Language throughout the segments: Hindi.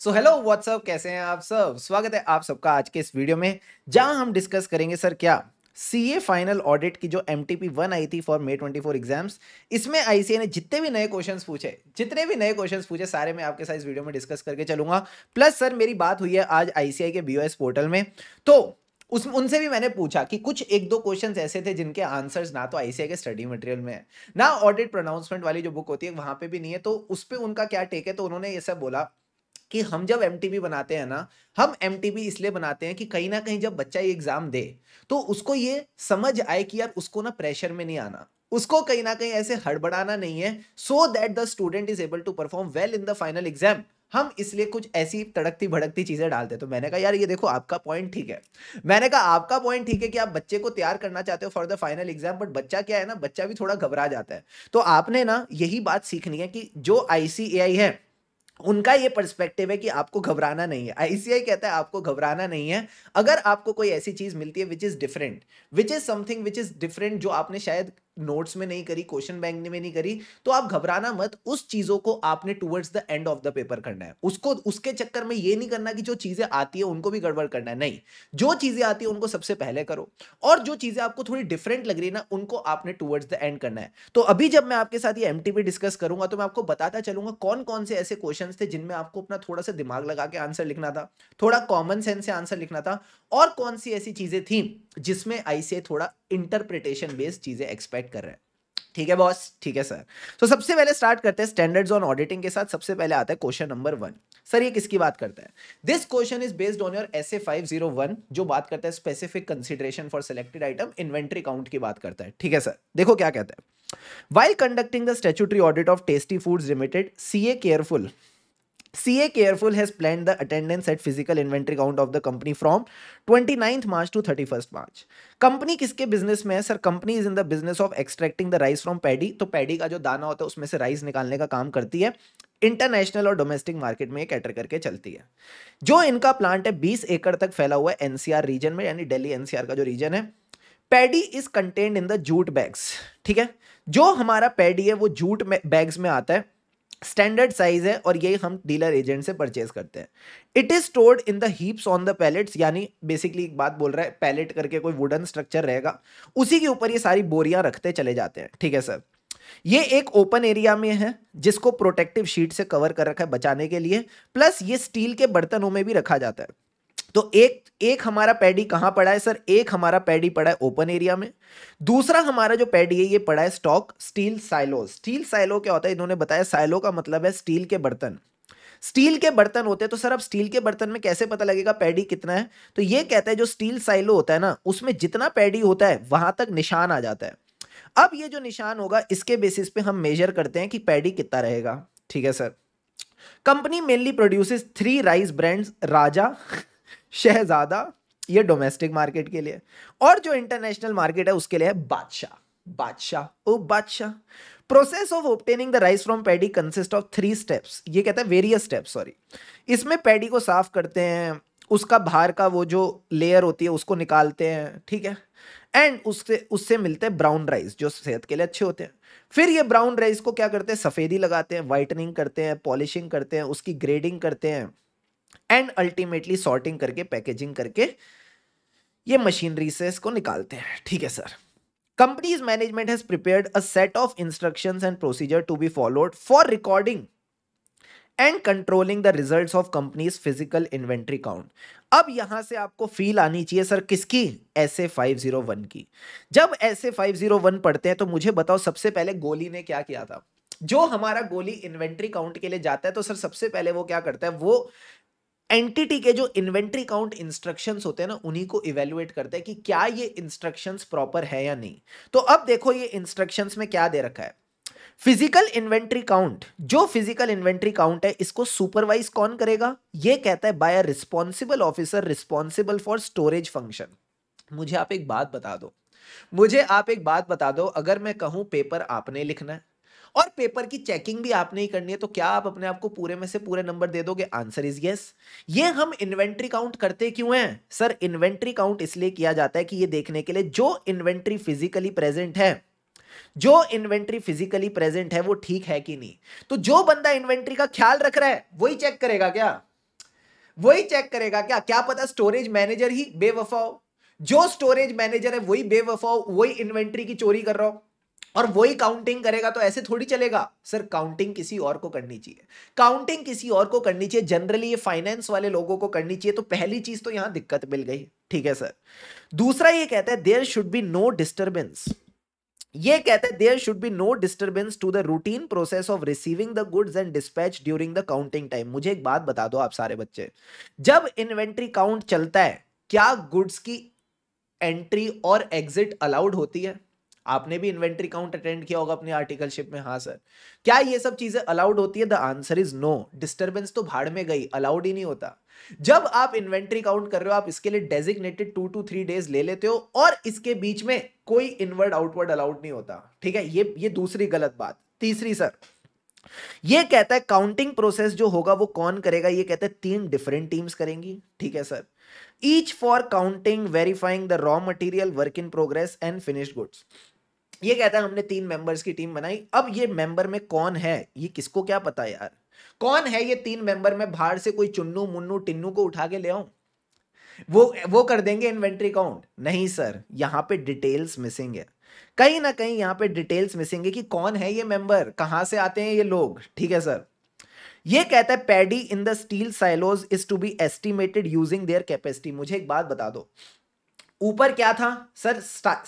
सो हेलो व्हाट्सअप कैसे हैं आप सब स्वागत है आप सबका आज के इस वीडियो में जहां हम डिस्कस करेंगे सर क्या सी ए फाइनल ऑडिट की जो एम टी पी वन आई थी for May twenty four exams इसमें आई सी ए ने जितने भी नए क्वेश्चन पूछे जितने भी नए क्वेश्चन पूछे सारे मैं आपके साथ इस वीडियो में डिस्कस करके चलूंगा प्लस सर मेरी बात हुई है आज आई सी आई के बी ओ एस पोर्टल में तो उस उनसे भी मैंने पूछा कि कुछ एक दो क्वेश्चन ऐसे थे जिनके आंसर्स ना तो आईसीआई के स्टडी मटेरियल में है ना ऑडिट प्रोनाउंसमेंट वाली जो बुक होती है वहां पे भी नहीं है तो उस पर उनका क्या टेक है तो उन्होंने ये सब बोला कि हम जब एम बनाते हैं ना हम एम इसलिए बनाते हैं कि कहीं ना कहीं जब बच्चा ये एग्जाम दे तो उसको ये समझ आए कि यार उसको ना प्रेशर में नहीं आना उसको कहीं ना कहीं ऐसे हड़बड़ाना नहीं है so that the student is able to perform well in the final exam हम इसलिए कुछ ऐसी तड़कती भड़कती चीजें डालते तो मैंने कहा यार ये देखो आपका पॉइंट ठीक है मैंने कहा आपका पॉइंट ठीक है कि आप बच्चे को तैयार करना चाहते हो for the final exam but बच्चा क्या है ना बच्चा भी थोड़ा घबरा जाता है तो आपने ना यही बात सीखनी है कि जो आईसीएआई है उनका ये पर्सपेक्टिव है कि आपको घबराना नहीं है आईसीआई कहता है आपको घबराना नहीं है अगर आपको कोई ऐसी चीज़ मिलती है which is different which is something which is different जो आपने शायद नोट्स में नहीं करी क्वेश्चन बैंक में नहीं करी तो आप घबराना मत उस चीजों को आपने towards the end of the paper करना है उसको उसके चक्कर में ये नहीं करना कि जो चीजें आती है उनको भी गड़बड़ करना है नहीं जो चीजें आती है उनको सबसे पहले करो और जो चीजें आपको थोड़ी डिफरेंट लग रही है ना उनको आपने टूवर्ड्स द एंड करना है तो अभी जब मैं आपके साथ ये एम डिस्कस करूंगा तो मैं आपको बताता चलूंगा कौन कौन से ऐसे क्वेश्चन थे जिनमें आपको अपना थोड़ा सा दिमाग लगा के आंसर लिखना था थोड़ा कॉमन सेंस से आंसर लिखना था और कौन सी ऐसी चीजें थी जिसमें आईसीआई थोड़ा इंटरप्रिटेशन बेस्ड चीज़ें एक्सपेक्ट कर रहे हैं ठीक है बॉस ठीक है सर तो सबसे पहले स्टार्ट करते हैं स्टैंडर्ड्स ऑन ऑडिटिंग के साथ सबसे पहले आता है क्वेश्चन नंबर वन सर ये किसकी बात करता है this question is based on your S A five zero one जो बात करता है specific consideration for selected item inventory count की बात करता है ठीक है सर देखो क्या कहता है while conducting the statutory audit of Tasty Foods Limited C A Careful CA Careful has planned the attendance at physical inventory count of the company from 29th March to 31st March. Company किसके बिजनेस में है sir company is in the business of extracting the rice from paddy तो पैडी का जो दाना होता है उसमें से राइस निकालने का काम करती है इंटरनेशनल और डोमेस्टिक मार्केट में कैटर करके चलती है जो इनका प्लांट है 20 एकड़ तक फैला हुआ है एनसीआर रीजन में यानी दिल्ली एनसीआर का जो रीजन है paddy is contained in the jute bags ठीक है जो हमारा पैडी है वो जूट बैग्स में आता है स्टैंडर्ड साइज है और ये हम डीलर एजेंट से परचेज करते हैं it is stored in the heaps on the pallets यानी बेसिकली एक बात बोल रहा है पैलेट करके कोई वुडन स्ट्रक्चर रहेगा उसी के ऊपर ये सारी बोरियां रखते चले जाते हैं ठीक है सर ये एक ओपन एरिया में है जिसको प्रोटेक्टिव शीट से कवर कर रखा है बचाने के लिए प्लस ये स्टील के बर्तनों में भी रखा जाता है तो एक एक हमारा पैडी कहां पड़ा है सर एक हमारा पैडी पड़ा है ओपन एरिया में दूसरा हमारा जो पैडी है ये पड़ा है stock steel silo steel silo क्या होता है इन्होंने बताया साइलो का मतलब है स्टील के बर्तन स्टील के बर्तन होते हैं तो सर अब स्टील के बर्तन में कैसे पता लगेगा पैडी कितना है तो ये कहता है जो स्टील साइलो होता है ना उसमें जितना पैडी होता है वहां तक निशान आ जाता है अब ये जो निशान होगा इसके बेसिस पे हम मेजर करते हैं कि पैडी कितना रहेगा ठीक है sir company mainly produces three rice brands Raja Shahzada ये डोमेस्टिक मार्केट के लिए और जो इंटरनेशनल मार्केट है उसके लिए है बादशाह बादशाह ओ Badshah process of obtaining the rice from paddy consist of three steps ये कहता है वेरियस स्टेप्स सॉरी इसमें पैडी को साफ करते हैं उसका बाहर का वो जो लेयर होती है उसको निकालते हैं ठीक है एंड उससे उससे मिलते हैं ब्राउन राइस जो सेहत के लिए अच्छे होते हैं फिर ये ब्राउन राइस को क्या करते हैं सफ़ेदी लगाते हैं वाइटनिंग करते हैं पॉलिशिंग करते हैं उसकी ग्रेडिंग करते हैं एंड अल्टीमेटली सॉर्टिंग करके पैकेजिंग करके ये मशीनरी से इसको निकालते हैं ठीक है sir company's management has prepared a set of instructions and procedure to be followed for recording and controlling the result of company's physical inventory count अब यहां से आपको फील आनी चाहिए सर किसकी S A five zero one की जब S A five zero one पढ़ते हैं तो मुझे बताओ सबसे पहले गोली ने क्या किया था जो हमारा गोली इन्वेंट्री काउंट के लिए जाता है तो सर सबसे पहले वो क्या करता है वो एंटिटी के जो इन्वेंट्री काउंट इंस्ट्रक्शन होते हैं ना उन्हीं को इवेल्युएट करता है कि क्या ये इंस्ट्रक्शन प्रॉपर है या नहीं तो अब देखो ये इंस्ट्रक्शन में क्या दे रखा है फिजिकल इन्वेंट्री काउंट जो फिजिकल इन्वेंट्री काउंट है इसको सुपरवाइज कौन करेगा ये कहता है by a responsible officer responsible for storage function मुझे आप एक बात बता दो मुझे आप एक बात बता दो अगर मैं कहूं पेपर आपने लिखना है और पेपर की चेकिंग भी आपने ही करनी है तो क्या आप अपने आप को पूरे में से पूरे नंबर दे दोगे आंसर इज येस ये हम इन्वेंट्री काउंट करते क्यों हैं सर इन्वेंट्री काउंट इसलिए किया जाता है कि ये देखने के लिए जो इन्वेंट्री फिजिकली प्रेजेंट है जो इन्वेंट्री फिजिकली प्रेजेंट है वो ठीक है कि नहीं तो जो बंदा इन्वेंट्री का ख्याल रख रहा है वही चेक करेगा क्या वही चेक करेगा क्या क्या पता स्टोरेज मैनेजर ही बेवफा हो जो स्टोरेज मैनेजर है वही बेवफा हो वही इन्वेंट्री की चोरी कर रहा हो और वही काउंटिंग करेगा तो ऐसे थोड़ी चलेगा सर काउंटिंग किसी और को करनी चाहिए काउंटिंग किसी और को करनी चाहिए जनरली ये फाइनेंस वाले लोगों को करनी चाहिए तो पहली चीज तो यहां दिक्कत मिल गई ठीक है सर दूसरा ये कहता है there should be no disturbance ये कहता है there should be no disturbance to the routine process of receiving the goods and dispatch during the counting time मुझे एक बात बता दो आप सारे बच्चे जब इन्वेंट्री काउंट चलता है क्या गुड्स की एंट्री और एग्जिट अलाउड होती है आपने भी इन्वेंट्री काउंट अटेंड किया होगा अपने आर्टिकलशिप में हाँ सर क्या ये सब चीजें अलाउड होती है the answer is no disturbance तो भाड़ में गई अलाउड ही नहीं होता जब आप इन्वेंट्री काउंट कर रहे हो आप इसके लिए designated to to three days ले लेते हो और इसके बीच में कोई इनवर्ड आउटवर्ड अलाउड नहीं होता ठीक है ये ये दूसरी गलत बात तीसरी सर ये कहता है काउंटिंग प्रोसेस जो होगा वो कौन करेगा ये कहता है तीन डिफरेंट टीम्स करेंगी ठीक है sir each for counting verifying the raw material work in progress and finished goods ये कहता है हमने तीन मेंबर्स की टीम बनाई अब ये मेंबर में कौन है ये किसको क्या पता यार कौन है ये तीन मेंबर में बाहर से कोई चुन्नू मुन्नू टिन्नू को उठा के ले आऊं वो वो कर देंगे इन्वेंट्री काउंट नहीं सर यहां पे डिटेल्स मिसिंग है कहीं ना कहीं यहां पे डिटेल्स मिसिंग है कि कौन है ये मेंबर कहां से आते हैं ये लोग ठीक है सर ये कहता है paddy in the steel silos is to be estimated using their capacity मुझे एक बात बता दो ऊपर क्या था सर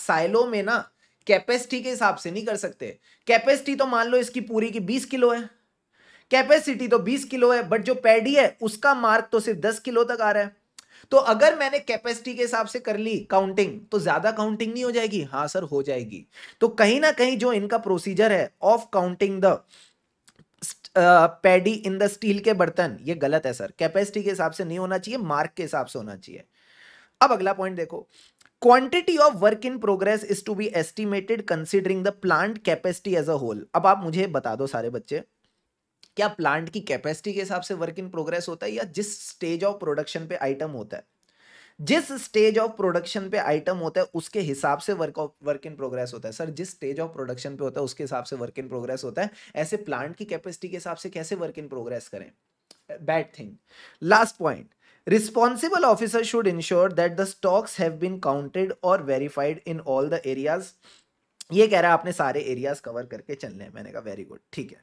साइलो में ना कैपेसिटी के हिसाब से नहीं कर सकते कैपेसिटी तो मान लो इसकी पूरी की बीस किलो है कैपेसिटी तो बीस किलो है बट जो पैडी है उसका मार्क तो सिर्फ दस किलो तक आ रहा है तो अगर मैंने कैपेसिटी के हिसाब से कर ली काउंटिंग तो ज्यादा काउंटिंग नहीं हो जाएगी हाँ सर हो जाएगी तो कहीं ना कहीं जो इनका प्रोसीजर है of counting the paddy in the steel के बर्तन ये गलत है सर कैपेसिटी के हिसाब से नहीं होना चाहिए मार्क के हिसाब से होना चाहिए अब अगला पॉइंट देखो quantity of work in progress is to be estimated considering the plant capacity as a whole अब आप मुझे बता दो सारे बच्चे क्या प्लांट की कैपेसिटी के हिसाब से वर्क इन प्रोग्रेस होता है या जिस स्टेज ऑफ प्रोडक्शन पे आइटम होता है जिस स्टेज ऑफ प्रोडक्शन पे आइटम होता है उसके हिसाब से work of work in progress होता है सर जिस स्टेज ऑफ प्रोडक्शन पे होता है उसके हिसाब से वर्क इन प्रोग्रेस होता है ऐसे प्लांट की कैपेसिटी के हिसाब से कैसे वर्क इन प्रोग्रेस करें bad thing last point Responsible officer should ensure that the stocks have been counted or verified in all the areas. ये कह रहा है आपने सारे एरियाज कवर करके चलने मैंने कहा वेरी गुड ठीक है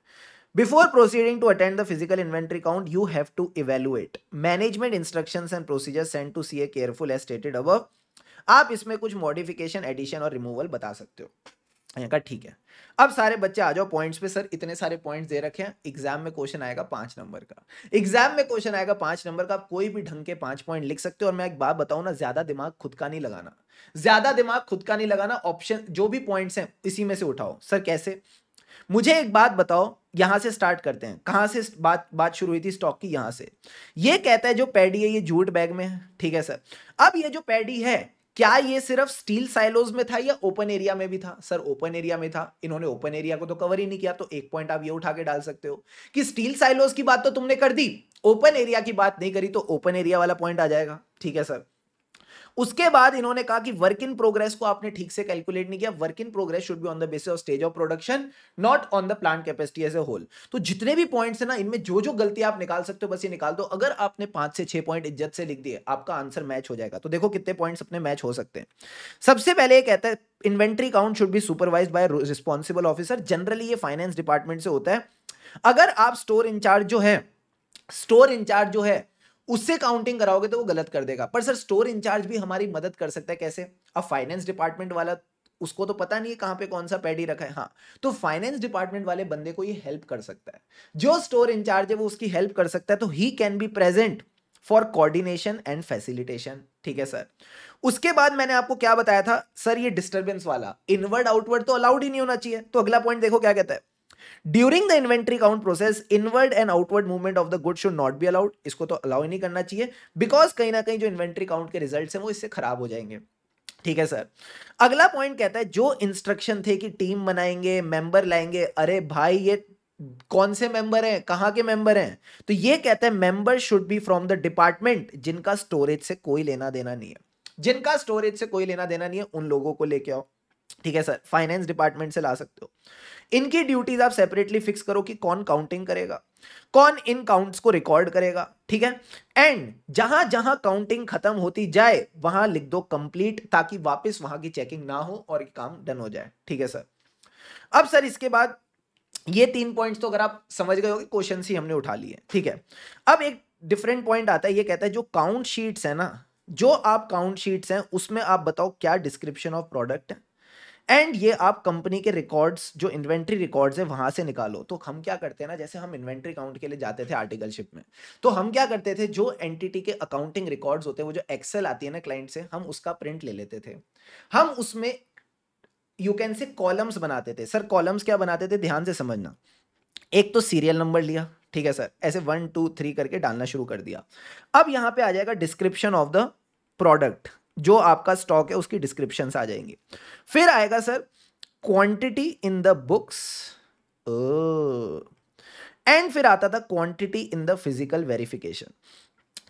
before proceeding to attend the physical inventory count you have to evaluate management instruction and procedure send to C A Careful as stated अब आप इसमें कुछ मॉडिफिकेशन एडिशन और रिमूवल बता सकते हो मैंने कहा ठीक है अब सारे बच्चे आ जाओ पॉइंट्स पे सर इतने सारे पॉइंट्स दे रखे हैं एग्जाम में क्वेश्चन आएगा पांच नंबर का एग्जाम में क्वेश्चन आएगा पांच नंबर का कोई भी ढंग के पांच पॉइंट लिख सकते हो और मैं एक बात बताऊं ना ज्यादा दिमाग खुद का नहीं लगाना ज्यादा दिमाग खुद का नहीं लगाना ऑप्शन जो भी पॉइंट्स हैं इसी में से उठाओ सर कैसे मुझे एक बात बताओ यहां से स्टार्ट करते हैं कहां से बात बात शुरू हुई थी स्टॉक की यहां से ये कहता है जो पैडी है ये जूट बैग में है ठीक है सर अब ये जो पैडी है क्या ये सिर्फ स्टील साइलोज में था या ओपन एरिया में भी था सर ओपन एरिया में था इन्होंने ओपन एरिया को तो कवर ही नहीं किया तो एक पॉइंट आप ये उठा के डाल सकते हो कि स्टील साइलोज की बात तो तुमने कर दी ओपन एरिया की बात नहीं करी तो ओपन एरिया वाला पॉइंट आ जाएगा ठीक है सर उसके बाद इन्होंने कहा कि वर्क इन प्रोग्रेस को आपने ठीक से कैलकुलेट नहीं किया work in progress should be on the basis of stage of production not on the plant capacity as a whole तो जितने भी पॉइंट्स है ना इनमें जो जो गलती आप निकाल सकते हो बस ये निकाल दो अगर आपने पांच से छह पॉइंट इज्जत से लिख दिए आपका आंसर मैच हो जाएगा तो देखो कितने पॉइंट्स अपने मैच हो सकते हैं सबसे पहले ये कहता है inventory count should be supervise by responsible officer generally ये फाइनेंस डिपार्टमेंट से होता है अगर आप स्टोर इंचार्ज जो है स्टोर इंचार्ज जो है उससे काउंटिंग कराओगे तो वो गलत कर देगा पर सर स्टोर इंचार्ज भी हमारी मदद कर सकता है कैसे अब फाइनेंस डिपार्टमेंट वाला उसको तो पता नहीं है कहां पे कौन सा पैडी रखा है हाँ तो फाइनेंस डिपार्टमेंट वाले बंदे को ये हेल्प कर सकता है जो स्टोर इंचार्ज है वो उसकी हेल्प कर सकता है तो he can be present for coordination and facilitation ठीक है सर उसके बाद मैंने आपको क्या बताया था सर ये डिस्टर्बेंस वाला इनवर्ड आउटवर्ड तो अलाउड ही नहीं होना चाहिए तो अगला पॉइंट देखो क्या कहता है during the inventory count process inward and outward movement of the good should not be allowed इसको तो अलाउ ही नहीं करना चाहिए बिकॉज कहीं ना कहीं जो इन्वेंट्री काउंट के रिजल्ट हैं वो इससे खराब हो जाएंगे ठीक है सर अगला पॉइंट कहता है जो इंस्ट्रक्शन थे कि टीम बनाएंगे मेंबर लाएंगे अरे भाई ये कौन से मेंबर हैं कहाँ के मेंबर हैं तो ये कहता है member should be from the department जिनका स्टोरेज से कोई लेना देना नहीं है जिनका स्टोरेज से कोई लेना देना नहीं है उन लोगों को लेके आओ ठीक है सर फाइनेंस डिपार्टमेंट से ला सकते हो इनकी ड्यूटीज आप सेपरेटली फिक्स करो कि कौन काउंटिंग करेगा कौन इन काउंट्स को रिकॉर्ड करेगा ठीक है एंड जहां जहां काउंटिंग खत्म होती जाए वहां लिख दो कंप्लीट ताकि वापस वहां की चेकिंग ना हो और काम डन हो जाए ठीक है सर अब सर इसके बाद ये तीन पॉइंट्स तो अगर आप समझ गए हो कि क्वेश्चन ही हमने उठा लिए ठीक है अब एक डिफरेंट पॉइंट आता है ये कहता है जो काउंट शीट्स है ना जो आप काउंट शीट्स हैं उसमें आप बताओ क्या डिस्क्रिप्शन ऑफ प्रोडक्ट है एंड ये आप कंपनी के रिकॉर्ड्स जो इन्वेंट्री रिकॉर्ड्स है वहां से निकालो तो हम क्या करते हैं ना जैसे हम इन्वेंट्री अकाउंट के लिए जाते थे आर्टिकलशिप में तो हम क्या करते थे जो एंटिटी के अकाउंटिंग रिकॉर्ड्स होते हैं वो जो एक्सेल आती है ना क्लाइंट से हम उसका प्रिंट ले लेते थे हम उसमें यू कैन से कॉलम्स बनाते थे सर कॉलम्स क्या बनाते थे ध्यान से समझना एक तो सीरियल नंबर लिया ठीक है सर ऐसे वन टू थ्री करके डालना शुरू कर दिया अब यहाँ पे आ जाएगा डिस्क्रिप्शन ऑफ द प्रोडक्ट जो आपका स्टॉक है उसकी डिस्क्रिप्शन आ जाएंगी फिर आएगा sir quantity in the books and फिर आता था quantity in the physical verification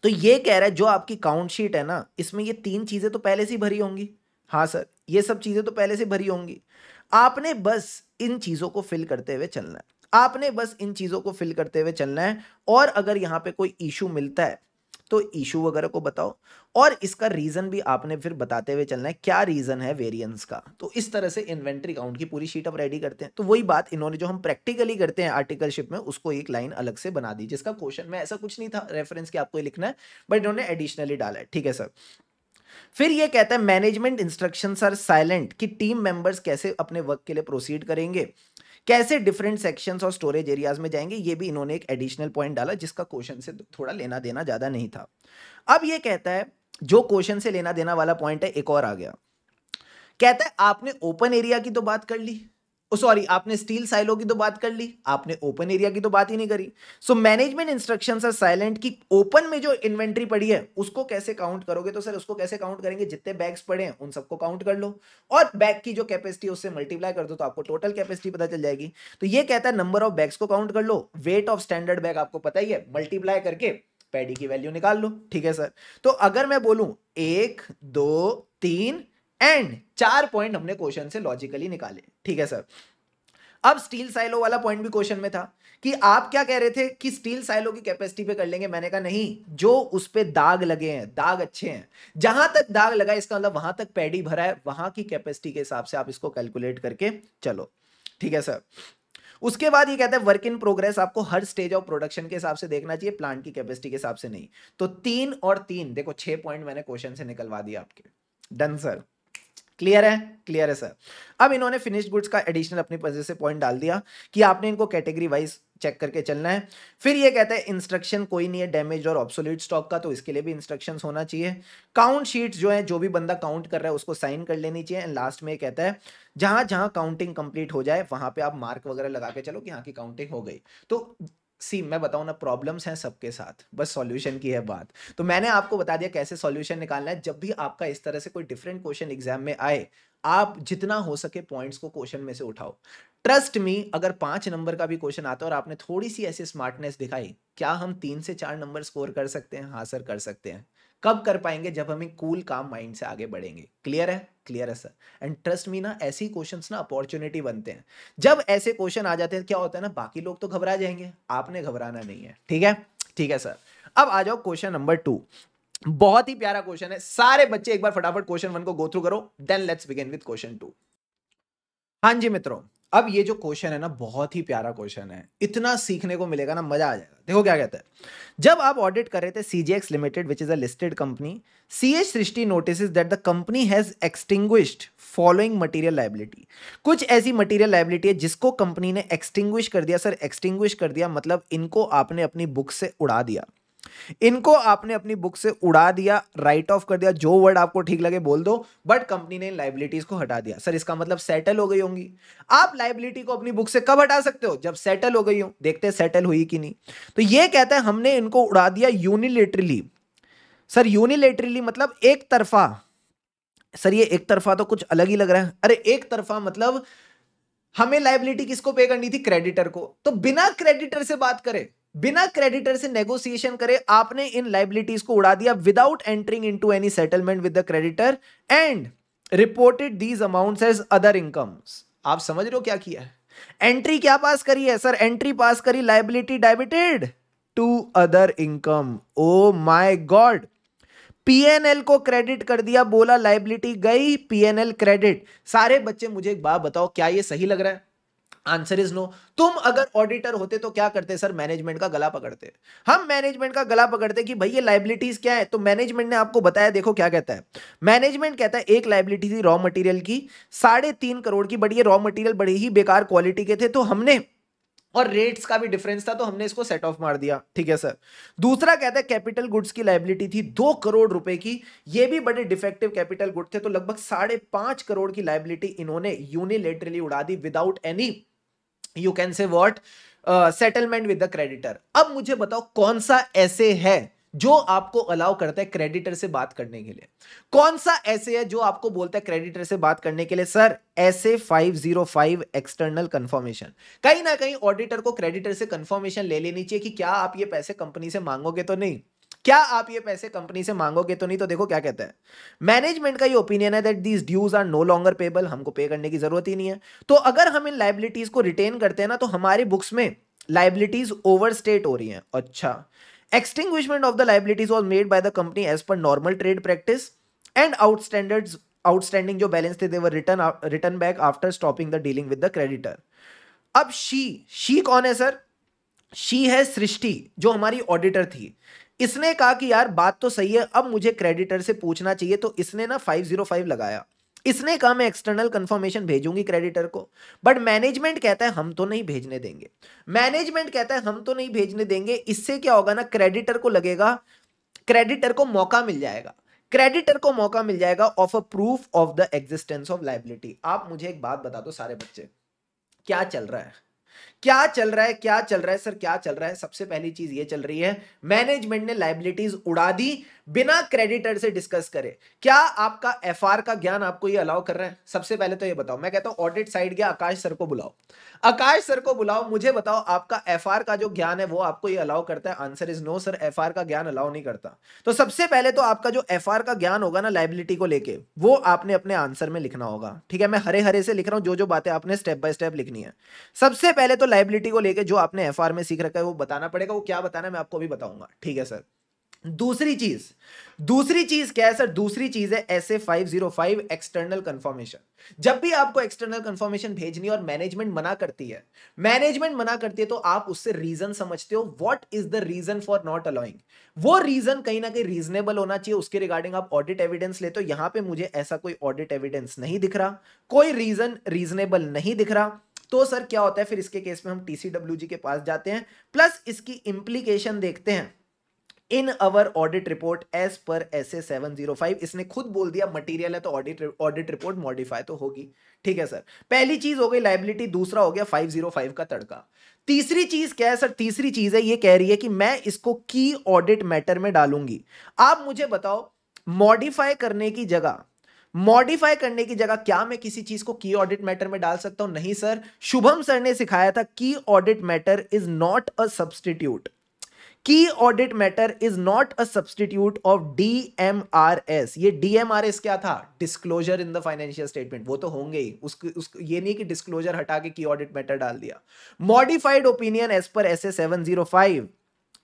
तो ये कह रहा है जो आपकी काउंट शीट है ना इसमें ये तीन चीज़ें तो पहले से भरी होंगी हाँ सर ये सब चीज़ें तो पहले से भरी होंगी आपने बस इन चीज़ों को फिल करते हुए चलना है आपने बस इन चीज़ों को फिल करते हुए चलना है और अगर यहाँ पे कोई इशू मिलता है तो इशू वगैरह को बताओ और इसका रीज़न भी आपने फिर बताते हुए चलना है क्या रीज़न है वेरियंस का तो इस तरह से इन्वेंट्री काउंट की पूरी शीट आप रेडी करते हैं तो वही बात इन्होंने जो हम प्रैक्टिकली करते हैं आर्टिकलशिप में उसको एक लाइन अलग से बना दी जिसका क्वेश्चन में ऐसा कुछ नहीं था रेफरेंस की आपको लिखना है बट इन्होंने एडिशनली डाला है ठीक है सर फिर ये कहता है मैनेजमेंट इंस्ट्रक्शंस आर साइलेंट कि टीम मेंबर्स कैसे अपने वर्क के लिए प्रोसीड करेंगे कैसे डिफरेंट सेक्शंस और स्टोरेज एरियाज में जाएंगे ये भी इन्होंने एक एडिशनल पॉइंट डाला जिसका क्वेश्चन से थोड़ा लेना देना ज़्यादा नहीं था अब ये कहता है जो क्वेश्चन से लेना देना वाला पॉइंट है एक और आ गया कहता है आपने ओपन एरिया की तो बात कर ली ओ oh, सॉरी आपने स्टील साइलो की तो बात कर ली आपने ओपन एरिया की तो बात ही नहीं करी so management instruction sir silent की ओपन में जो इन्वेंट्री पड़ी है उसको कैसे काउंट करोगे तो सर उसको कैसे काउंट करेंगे जितने बैग्स पड़े हैं उन सबको काउंट कर लो और बैग की जो कैपेसिटी उससे मल्टीप्लाई कर दो तो आपको टोटल कैपेसिटी पता चल जाएगी तो ये कहता है नंबर ऑफ बैग्स को काउंट कर लो वेट ऑफ स्टैंडर्ड बैग आपको पता ही है मल्टीप्लाई करके पैडी की वैल्यू निकाल लो ठीक है सर तो अगर मैं बोलूं एक दो तीन एंड चार पॉइंट हमने क्वेश्चन से लॉजिकली निकाले ठीक है सर अब स्टील साइलो वाला पॉइंट भी क्वेश्चन में था कि आप क्या कह रहे थे कि स्टील साइलो की कैपेसिटी पे कर लेंगे मैंने कहा नहीं जो उस पर दाग लगे हैं दाग अच्छे हैं जहां तक दाग लगा इसका मतलब वहां तक पैडी भरा है वहां की कैपेसिटी के हिसाब से आप इसको कैलकुलेट करके चलो ठीक है सर उसके बाद ये कहता है वर्क इन प्रोग्रेस आपको हर स्टेज ऑफ प्रोडक्शन के हिसाब से देखना चाहिए प्लांट की कैपेसिटी के हिसाब से नहीं तो तीन और तीन देखो छह पॉइंट मैंने क्वेश्चन से निकलवा दिया आपके डन सर क्लियर है क्लियर है सर अब इन्होंने फिनिश गुड्स का एडिशनल अपनी वजह से पॉइंट डाल दिया कि आपने इनको कैटेगरी वाइज चेक करके चलना है फिर ये कहते हैं इंस्ट्रक्शन कोई नहीं है डैमेज और ऑब्सोलीट स्टॉक का तो इसके लिए भी इंस्ट्रक्शन होना चाहिए काउंट शीट्स जो है जो भी बंदा काउंट कर रहा है उसको साइन कर लेनी चाहिए एंड लास्ट में ये कहता है जहां जहां काउंटिंग कंप्लीट हो जाए वहां पे आप मार्क वगैरह लगा के चलो कि यहाँ की काउंटिंग हो गई तो सी मैं बताऊँ ना प्रॉब्लम्स हैं सबके साथ बस सॉल्यूशन की है बात तो मैंने आपको बता दिया कैसे सॉल्यूशन निकालना है जब भी आपका इस तरह से कोई डिफरेंट क्वेश्चन एग्जाम में आए आप जितना हो सके पॉइंट्स को क्वेश्चन में से उठाओ ट्रस्ट मी अगर पांच नंबर का भी क्वेश्चन आता है और आपने थोड़ी सी ऐसी स्मार्टनेस दिखाई क्या हम तीन से चार नंबर स्कोर कर सकते हैं हाँ सर कर सकते हैं कब कर पाएंगे जब हमें कूल काम माइंड से आगे बढ़ेंगे क्लियर है क्लियर है सर एंड ट्रस्ट मी ना ऐसी क्वेश्चन ना अपॉर्चुनिटी बनते हैं जब ऐसे क्वेश्चन आ जाते हैं क्या होता है ना बाकी लोग तो घबरा जाएंगे आपने घबराना नहीं है ठीक है ठीक है सर अब आ जाओ क्वेश्चन नंबर टू बहुत ही प्यारा क्वेश्चन है सारे बच्चे एक बार फटाफट क्वेश्चन वन को गो थ्रू करो then let's begin with question two हाँ जी मित्रों अब ये जो क्वेश्चन है ना बहुत ही प्यारा क्वेश्चन है इतना सीखने को मिलेगा ना मजा आ जाएगा देखो क्या कहता है जब आप ऑडिट कर रहे थे CGX limited which is a listed company C H Srishti notice that the company has extinguished following material liability कुछ ऐसी मटेरियल लाइबिलिटी है जिसको कंपनी ने एक्सटिंग्विश कर दिया सर एक्सटिंग्विश कर दिया मतलब इनको आपने अपनी बुक से उड़ा दिया इनको आपने अपनी बुक से उड़ा दिया राइट ऑफ कर दिया जो वर्ड आपको ठीक लगे बोल दो बट कंपनी ने लाइबिलिटीज को हटा दिया सर इसका मतलब सेटल हो गई होंगी आप लाइबिलिटी को अपनी बुक से कब हटा सकते हो जब सेटल हो गई हो देखते सेटल हुई कि नहीं तो ये कहता है हमने इनको उड़ा दिया यूनिलेटरली सर यूनिलेटरली मतलब एक तरफा सर ये एक तरफा तो कुछ अलग ही लग रहा है अरे एक तरफा मतलब हमें लाइबिलिटी किसको पे करनी थी क्रेडिटर को तो बिना क्रेडिटर से बात करें बिना क्रेडिटर से नेगोशिएशन करे आपने इन लाइबिलिटीज को उड़ा दिया without entering into any settlement with the creditor and reported these amounts as other incomes आप समझ रहे हो क्या किया है एंट्री क्या पास करी है सर एंट्री पास करी liability debited to other income oh my god PNL को क्रेडिट कर दिया बोला लाइबिलिटी गई पीएनएल क्रेडिट सारे बच्चे मुझे एक बात बताओ क्या ये सही लग रहा है आंसर इज नो तुम अगर ऑडिटर होते तो क्या करते सर मैनेजमेंट का गला पकड़ते हम मैनेजमेंट का गला पकड़ते कि भाई ये लाइबिलिटीज क्या है तो मैनेजमेंट ने आपको बताया देखो क्या कहता है मैनेजमेंट कहता है एक लाइबिलिटी थी रॉ मटेरियल की साढ़े तीन करोड़ की बड़ी ये रॉ मटेरियल बड़े ही बेकार क्वालिटी के थे तो हमने और रेट्स का भी डिफरेंस था तो हमने इसको सेट ऑफ मार दिया ठीक है सर दूसरा कहता है कैपिटल गुड्स की लाइबिलिटी थी दो करोड़ रुपए की ये भी बड़े डिफेक्टिव कैपिटल गुड थे तो लगभग साढ़े पांच करोड़ की लाइबिलिटी इन्होंने यूनिलेटरली उड़ा दी without any you can say what settlement with the creditor अब मुझे बताओ कौन सा ऐसे है जो आपको अलाउ करता है क्रेडिटर से बात करने के लिए कौन सा ऐसे है जो आपको बोलता है क्रेडिटर से बात करने के लिए सर ऐसे 505 एक्सटर्नल कंफर्मेशन कहीं ना कहीं ऑडिटर को क्रेडिटर से कंफर्मेशन ले लेनी चाहिए कि क्या आप ये पैसे कंपनी से मांगोगे तो नहीं क्या आप ये पैसे कंपनी से मांगोगे तो नहीं तो देखो क्या कहता है मैनेजमेंट का ये ओपिनियन है that these dues are no longer payable हमको पे करने की जरूरत ही नहीं है तो अगर हम इन लाइबिलिटीज को रिटेन करते हैं ना तो हमारे बुक्स में लाइबिलिटीज ओवर स्टेट हो रही हैं अच्छा extinguishment of the liabilities was made by the company as per normal trade practice and outstandard outstanding जो बैलेंस थे they were return return back after stopping the dealing with the creditor अब शी शी कौन है सर शी है सृष्टि जो हमारी ऑडिटर थी इसने कहा कि यार बात तो सही है अब मुझे क्रेडिटर से पूछना चाहिए तो इसने ना 505 लगाया इसने कहा मैं एक्सटर्नल कंफर्मेशन भेजूंगी क्रेडिटर को बट मैनेजमेंट कहता है हम तो नहीं भेजने देंगे मैनेजमेंट कहता है हम तो नहीं भेजने देंगे इससे क्या होगा ना क्रेडिटर को लगेगा क्रेडिटर को मौका मिल जाएगा क्रेडिटर को मौका मिल जाएगा of a proof of the existence of liability आप मुझे एक बात बता दो सारे बच्चे क्या चल रहा है क्या चल रहा है क्या चल रहा है सर क्या चल रहा है सबसे पहली चीज ये चल रही है मैनेजमेंट ने लाइबिलिटीज उड़ा दी बिना क्रेडिटर से डिस्कस करे क्या आपका एफ का ज्ञान आपको ये अलाउ कर रहा है सबसे पहले तो ये बताओ मैं कहता हूं ऑडिट साइड गया आकाश सर को बुलाओ आकाश सर को बुलाओ मुझे बताओ आपका एफ का जो ज्ञान है वो आपको ये अलाउ करता है आंसर इज नो सर एफ का ज्ञान अलाउ नहीं करता तो सबसे पहले तो आपका जो एफ का ज्ञान होगा ना लाइबिलिटी को लेके वो आपने अपने आंसर में लिखना होगा ठीक है मैं हरे हरे से लिख रहा हूं जो जो बातें आपने स्टेप बाय स्टेप लिखनी है सबसे पहले तो लाइबिलिटी को लेकर जो आपने एफ में सीख रखा है वो बताना पड़ेगा वो क्या बताना है मैं आपको भी बताऊंगा ठीक है सर दूसरी चीज दूसरी चीज क्या है सर दूसरी चीज है S A five zero five external confirmation जब भी आपको एक्सटर्नल कंफर्मेशन भेजनी और मैनेजमेंट मना करती है मैनेजमेंट मना करती है तो आप उससे रीजन समझते हो what is the reason for not allowing वो रीजन कहीं ना कहीं रीजनेबल होना चाहिए उसके रिगार्डिंग आप ऑडिट एविडेंस लेते हो यहां पर मुझे ऐसा कोई ऑडिट एविडेंस नहीं दिख रहा कोई रीजन रीजनेबल नहीं दिख रहा तो सर क्या होता है फिर इसके केस में हम टी के पास जाते हैं प्लस इसकी इंप्लीकेशन देखते हैं in our audit report as per S A seven zero five इसने खुद बोल दिया मटेरियल है तो ऑडिट ऑडिट रिपोर्ट मॉडिफाई तो होगी ठीक है सर पहली चीज हो गई लाइबिलिटी दूसरा हो गया फाइव जीरो फाइव का तड़का तीसरी चीज क्या है सर तीसरी चीज है ये कह रही है कि मैं इसको की ऑडिट मैटर में डालूंगी आप मुझे बताओ मॉडिफाई करने की जगह मॉडिफाई करने की जगह क्या मैं किसी चीज को की ऑडिट मैटर में डाल सकता हूं नहीं सर शुभम सर ने सिखाया था की audit matter is not a substitute की audit matter is not a substitute of DMRS ये डीएमआरएस क्या था disclosure in the financial statement वो तो होंगे ही उसके उसको ये नहीं कि डिस्क्लोजर हटा के की ऑडिट मैटर डाल दिया modified opinion as per S A seven zero five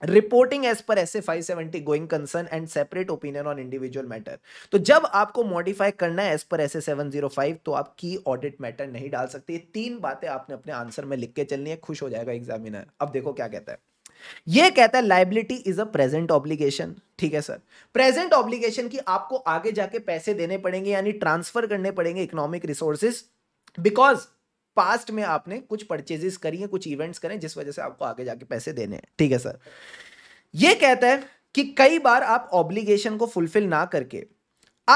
reporting as per S A five seventy going concern and separate opinion on individual matter तो जब आपको मॉडिफाई करना है as per S A seven zero five तो आप की ऑडिट मैटर नहीं डाल सकते ये तीन बातें आपने अपने आंसर में लिख के चलनी है खुश हो जाएगा एग्जामिनर अब देखो क्या कहता है ये कहता है liability is a present obligation ठीक है सर प्रेजेंट ऑब्लिगेशन की आपको आगे जाके पैसे देने पड़ेंगे यानी ट्रांसफर करने पड़ेंगे इकोनॉमिक रिसोर्सेज बिकॉज पास्ट में आपने कुछ परचेजेस करी है कुछ इवेंट्स करें जिस वजह से आपको आगे जाके पैसे देने हैं ठीक है सर ये कहता है कि कई बार आप ऑब्लिगेशन को फुलफिल ना करके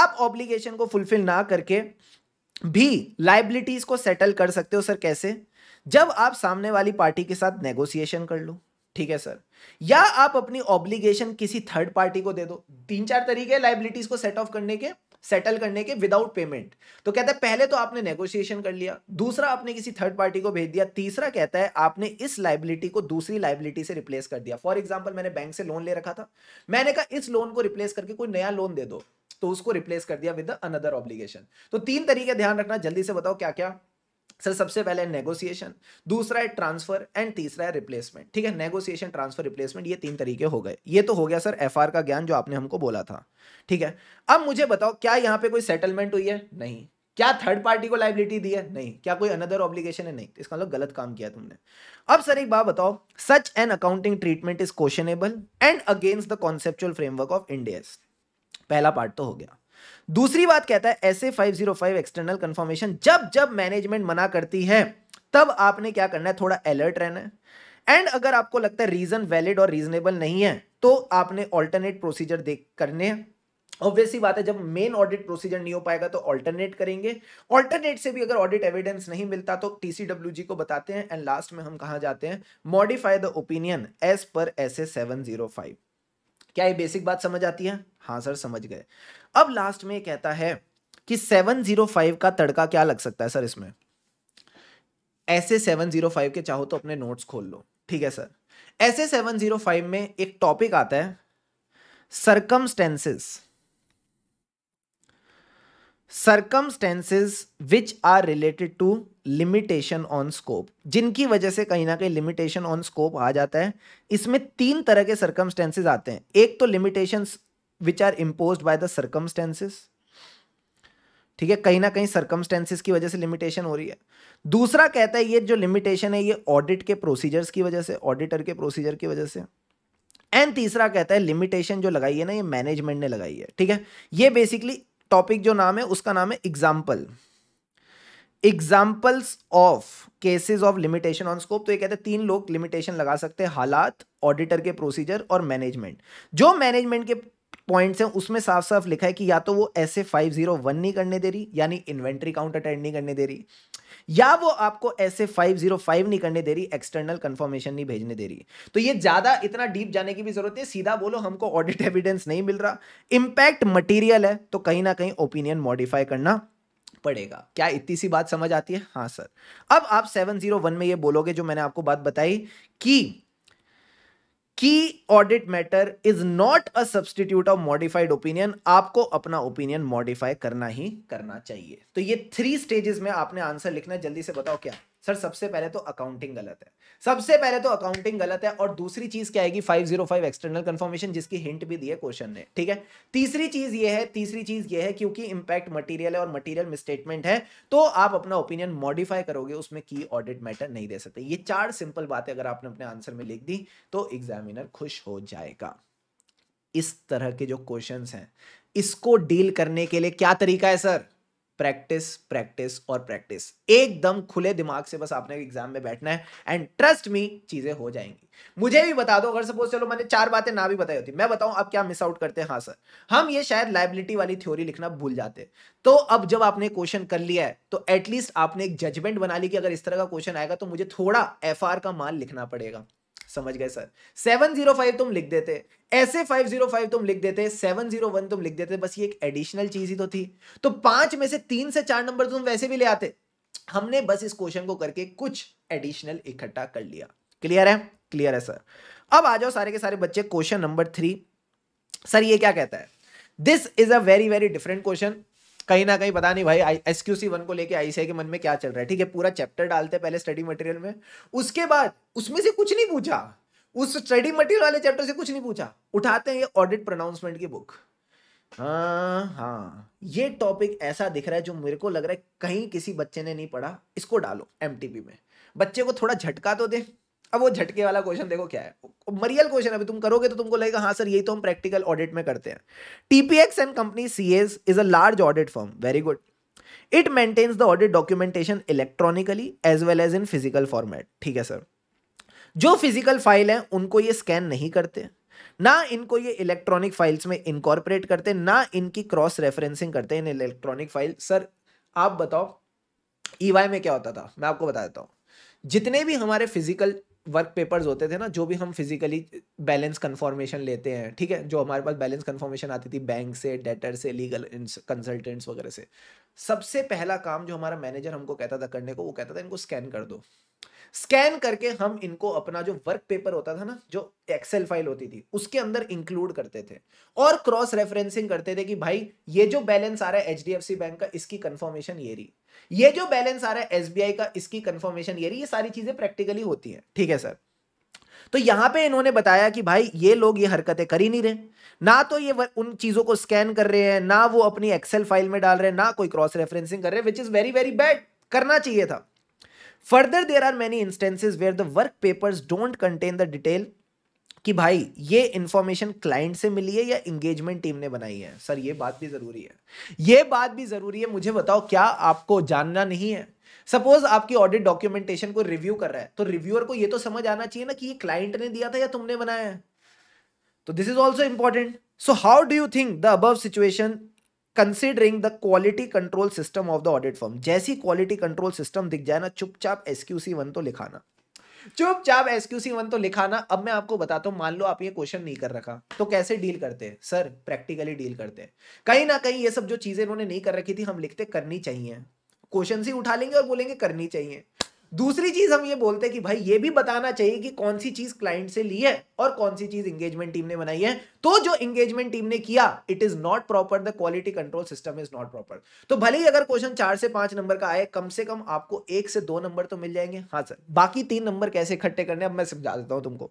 आप ऑब्लिगेशन को फुलफिल ना करके भी लाइबिलिटीज को सेटल कर सकते हो सर कैसे जब आप सामने वाली पार्टी के साथ नेगोशिएशन कर लो ठीक है सर या आप अपनी ऑब्लिगेशन किसी थर्ड पार्टी को दे दो तीन चार तरीके लाइबिलिटीज को सेट ऑफ करने के सेटल करने के विदाउट पेमेंट तो कहता है पहले तो आपने नेगोशिएशन कर लिया दूसरा आपने किसी थर्ड पार्टी को भेज दिया तीसरा कहता है आपने इस लाइबिलिटी को दूसरी लाइबिलिटी से रिप्लेस कर दिया फॉर एग्जाम्पल मैंने बैंक से लोन ले रखा था मैंने कहा इस लोन को रिप्लेस करके कोई नया लोन दे दो तो उसको रिप्लेस कर दिया विद अनदर ऑब्लिगेशन तो तीन तरीके ध्यान रखना जल्दी से बताओ क्या क्या सर सबसे पहले नेगोशिएशन दूसरा है ट्रांसफर एंड तीसरा है रिप्लेसमेंट ठीक है नेगोशिएशन ट्रांसफर रिप्लेसमेंट ये तीन तरीके हो गए ये तो हो गया सर एफ का ज्ञान जो आपने हमको बोला था ठीक है अब मुझे बताओ क्या यहाँ पे कोई सेटलमेंट हुई है नहीं क्या थर्ड पार्टी को लाइबिलिटी दी है नहीं क्या कोई अनदर ऑब्लिगेशन है नहीं तो इसका मतलब गलत काम किया तुमने अब सर एक बात बताओ such an accounting treatment is questionable and against the conceptual framework of India पहला पार्ट तो हो गया दूसरी बात कहता है ऐसे 505 एक्सटर्नल कंफर्मेशन जब जब मैनेजमेंट मना करती है तब आपने क्या करना है थोड़ा अलर्ट रहना है एंड अगर आपको लगता है रीजन वैलिड और रीजनेबल नहीं है तो आपने ऑल्टरनेट प्रोसीजर देख करने हैं ऑब्वियसली बात है जब मेन ऑडिट प्रोसीजर नहीं हो पाएगा तो ऑल्टरनेट करेंगे ऑल्टरनेट से भी अगर ऑडिट एविडेंस नहीं मिलता तो टीसीडब्ल्यू को बताते हैं एंड लास्ट में हम कहा जाते हैं modify the opinion as per S क्या ये बेसिक बात समझ आती है हाँ सर समझ गए अब लास्ट में कहता है कि सेवन जीरो फाइव का तड़का क्या लग सकता है सर इसमें ऐसे 705 के चाहो तो अपने नोट्स खोल लो ठीक है सर ऐसे 705 में एक टॉपिक आता है circumstances circumstances which are related to limitation on scope जिनकी वजह से कहीं ना कहीं लिमिटेशन ऑन स्कोप आ जाता है इसमें तीन तरह के सरकमस्टेंसेज आते हैं एक तो limitations which are impose by the circumstances ठीक है कहीं ना कहीं सर्कमस्टेंसेस की वजह से लिमिटेशन हो रही है दूसरा कहता है ये जो लिमिटेशन है ये ऑडिट के प्रोसीजर्स की वजह से ऑडिटर के प्रोसीजर की वजह से एंड तीसरा कहता है लिमिटेशन जो लगाई है ना ये मैनेजमेंट ने लगाई है ठीक है ये बेसिकली टॉपिक जो नाम है उसका नाम है example examples of cases of limitation on scope तो ये कहते हैं तीन लोग लिमिटेशन लगा सकते हैं हालात ऑडिटर के प्रोसीजर और मैनेजमेंट जो मैनेजमेंट के पॉइंट्स हैं उसमें साफ साफ लिखा है कि या तो वो ऐसे फाइव जीरो वन नहीं करने दे रही यानी इन्वेंट्री काउंट अटेंड नहीं करने दे रही या वो आपको ऐसे फाइव जीरो फाइव नहीं करने दे रही एक्सटर्नल कंफर्मेशन नहीं भेजने दे रही तो ये ज्यादा इतना डीप जाने की भी जरूरत है सीधा बोलो हमको ऑडिट एविडेंस नहीं मिल रहा इंपैक्ट मटीरियल है तो कहीं ना कहीं ओपिनियन मॉडिफाई करना पड़ेगा क्या इतनी सी बात समझ आती है हाँ सर अब आप सेवन जीरो वन में ये बोलोगे जो मैंने आपको बात बताई कि की audit matter is not a substitute of modified opinion आपको अपना ओपिनियन मॉडिफाई करना ही करना चाहिए तो ये थ्री स्टेजेस में आपने आंसर लिखना है जल्दी से बताओ क्या सर सबसे पहले तो अकाउंटिंग गलत है सबसे पहले तो अकाउंटिंग गलत है और दूसरी चीज क्या आएगी 505 एक्सटर्नल कंफर्मेशन जिसकी हिंट भी दी है क्वेश्चन ने ठीक है तीसरी चीज ये है तीसरी चीज ये है क्योंकि इंपैक्ट मटेरियल है और मटेरियल मिसस्टेटमेंट है तो आप अपना ओपिनियन मॉडिफाई करोगे उसमें की ऑडिट मैटर नहीं दे सकते ये चार सिंपल बातें अगर आपने अपने आंसर में लिख दी तो एग्जामिनर खुश हो जाएगा इस तरह के जो क्वेश्चन हैं इसको डील करने के लिए क्या तरीका है सर प्रैक्टिस प्रैक्टिस और प्रैक्टिस एकदम खुले दिमाग से बस आपने एग्जाम में बैठना है एंड ट्रस्ट मी चीजें हो जाएंगी मुझे भी बता दो अगर सपोज चलो मैंने चार बातें ना भी बताई होती मैं बताऊं आप क्या मिस आउट करते हैं हाँ सर हम ये शायद लाइबिलिटी वाली थ्योरी लिखना भूल जाते तो अब जब आपने क्वेश्चन कर लिया है तो एटलीस्ट आपने एक जजमेंट बना ली कि अगर इस तरह का क्वेश्चन आएगा तो मुझे थोड़ा एफ का मान लिखना पड़ेगा समझ गए सर 705 तुम लिख देते ऐसे 505 तुम लिख देते 701 तुम लिख देते बस ये एक एडिशनल चीज ही तो थी तो पांच में से तीन से चार नंबर तुम वैसे भी ले आते हमने बस इस क्वेश्चन को करके कुछ एडिशनल इकट्ठा कर लिया क्लियर है क्लियर है सर अब आ जाओ सारे के सारे बच्चे क्वेश्चन नंबर थ्री सर ये क्या कहता है this is a very very different question कहीं ना कहीं पता नहीं भाई एस क्यू सी वन को लेकर आईसीआई के मन में क्या चल रहा है ठीक है पूरा चैप्टर डालते पहले स्टडी मटेरियल में उसके बाद उसमें से कुछ नहीं पूछा उस स्टडी मटेरियल वाले चैप्टर से कुछ नहीं पूछा उठाते हैं ये ऑडिट प्रोनाउंसमेंट की बुक हाँ हाँ ये टॉपिक ऐसा दिख रहा है जो मेरे को लग रहा है कहीं किसी बच्चे ने नहीं पढ़ा इसको डालो एम में बच्चे को थोड़ा झटका तो दे अब वो झटके वाला क्वेश्चन देखो क्या है मरियल क्वेश्चन अभी तुम करोगे तो तुमको लगेगा हाँ सर यही तो हम प्रैक्टिकल ऑडिट में करते हैं TPX and company C S is a large audit firm very good it maintains the audit documentation electronically as well as in physical format ठीक है सर जो फिजिकल फाइल है उनको ये स्कैन नहीं करते ना इनको ये इलेक्ट्रॉनिक फाइल्स में इनकॉर्पोरेट करते ना इनकी क्रॉस रेफरेंसिंग करते इन इलेक्ट्रॉनिक फाइल सर आप बताओ ईवाई e में क्या होता था मैं आपको बता देता हूँ जितने भी हमारे फिजिकल वर्क पेपर्स होते थे ना जो भी हम फिजिकली बैलेंस कन्फॉर्मेशन लेते हैं ठीक है जो हमारे पास बैलेंस कन्फॉर्मेशन आती थी बैंक से डेटर से लीगल कंसल्टेंट्स वगैरह से सबसे पहला काम जो हमारा मैनेजर हमको कहता था करने को वो कहता था इनको स्कैन कर दो स्कैन करके हम इनको अपना जो वर्क पेपर होता था ना जो एक्सेल फाइल होती थी उसके अंदर इंक्लूड करते थे और क्रॉस रेफरेंसिंग करते थे कि भाई ये जो बैलेंस आ रहा है एच बैंक का इसकी कन्फर्मेशन ये रही ये जो बैलेंस आ रहा है एसबीआई का इसकी कंफर्मेशन ये रही ये सारी चीजें प्रैक्टिकली होती है ठीक है सर तो यहां पे इन्होंने बताया कि भाई ये लोग ये हरकतें कर ही नहीं रहे ना तो ये उन चीजों को स्कैन कर रहे हैं ना वो अपनी एक्सेल फाइल में डाल रहे हैं ना कोई क्रॉस रेफरेंसिंग कर रहे हैं which is very very bad करना चाहिए था further there are many instances where the work papers don't contain the detail कि भाई ये इंफॉर्मेशन क्लाइंट से मिली है या इंगेजमेंट टीम ने बनाई है सर ये बात भी ज़रूरी है ये बात भी ज़रूरी है मुझे बताओ क्या आपको जानना नहीं है सपोज आपकी ऑडिट डॉक्यूमेंटेशन को रिव्यू कर रहा है तो रिव्यूअर को ये तो समझ आना चाहिए ना कि ये क्लाइंट ने दिया था या तुमने बनाया है तो this is also important so how do you think the above situation considering the quality control system of the audit firm जैसी क्वालिटी कंट्रोल सिस्टम दिख जाए ना चुपचाप एसक्यूसी वन तो लिखाना चुपचाप एसक्यूसी वन तो लिखाना अब मैं आपको बताता हूँ मान लो आप ये क्वेश्चन नहीं कर रखा तो कैसे डील करते हैं सर प्रैक्टिकली डील करते हैं कहीं ना कहीं ये सब जो चीजें इन्होंने नहीं कर रखी थी हम लिखते करनी चाहिए क्वेश्चन ही उठा लेंगे और बोलेंगे करनी चाहिए दूसरी चीज हम ये बोलते हैं कि भाई ये भी बताना चाहिए कि कौन सी चीज क्लाइंट से ली है और कौन सी चीज एंगेजमेंट टीम ने बनाई है तो जो एंगेजमेंट टीम ने किया it is not proper the quality control system is not proper तो भले ही अगर क्वेश्चन चार से पांच नंबर का आए कम से कम आपको एक से दो नंबर तो मिल जाएंगे हाँ सर बाकी तीन नंबर कैसे इकट्ठे करने अब मैं समझा देता हूं तुमको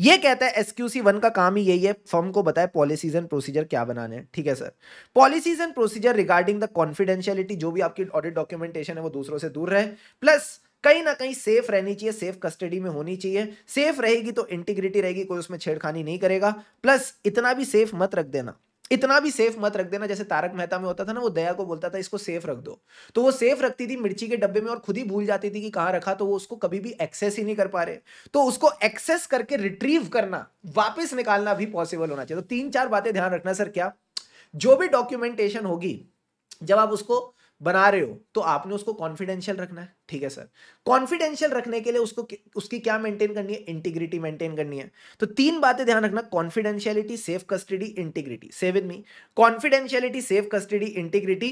ये कहता है एसक्यूसी वन का काम ही यही है फर्म को बताए पॉलिसीज एंड प्रोसीजर क्या बनाने हैं ठीक है sir policies and procedure regarding the confidentiality जो भी आपकी ऑडिट डॉक्यूमेंटेशन है वो दूसरों से दूर रहे प्लस कहीं ना कहीं सेफ रहनी चाहिए सेफ कस्टडी में होनी चाहिए सेफ रहेगी तो इंटीग्रिटी रहेगी कोई उसमें छेड़खानी नहीं करेगा प्लस इतना भी सेफ मत रख देना इतना भी सेफ मत रख देना जैसे तारक मेहता में होता था ना वो दया को बोलता था इसको सेफ रख दो तो वो सेफ रखती थी मिर्ची के डब्बे में और खुद ही भूल जाती थी कि कहाँ रखा तो वो उसको कभी भी एक्सेस ही नहीं कर पा रहे तो उसको एक्सेस करके रिट्रीव करना वापस निकालना भी पॉसिबल होना चाहिए तो तीन चार बातें ध्यान रखना सर क्या जो भी डॉक्यूमेंटेशन होगी जब आप उसको बना रहे हो तो आपने उसको कॉन्फिडेंशियल रखना है ठीक है सर कॉन्फिडेंशियल रखने के लिए उसको उसकी क्या मेंटेन करनी है इंटीग्रिटी मेंटेन करनी है तो तीन बातें ध्यान रखना confidentiality safe custody integrity save in me confidentiality safe custody integrity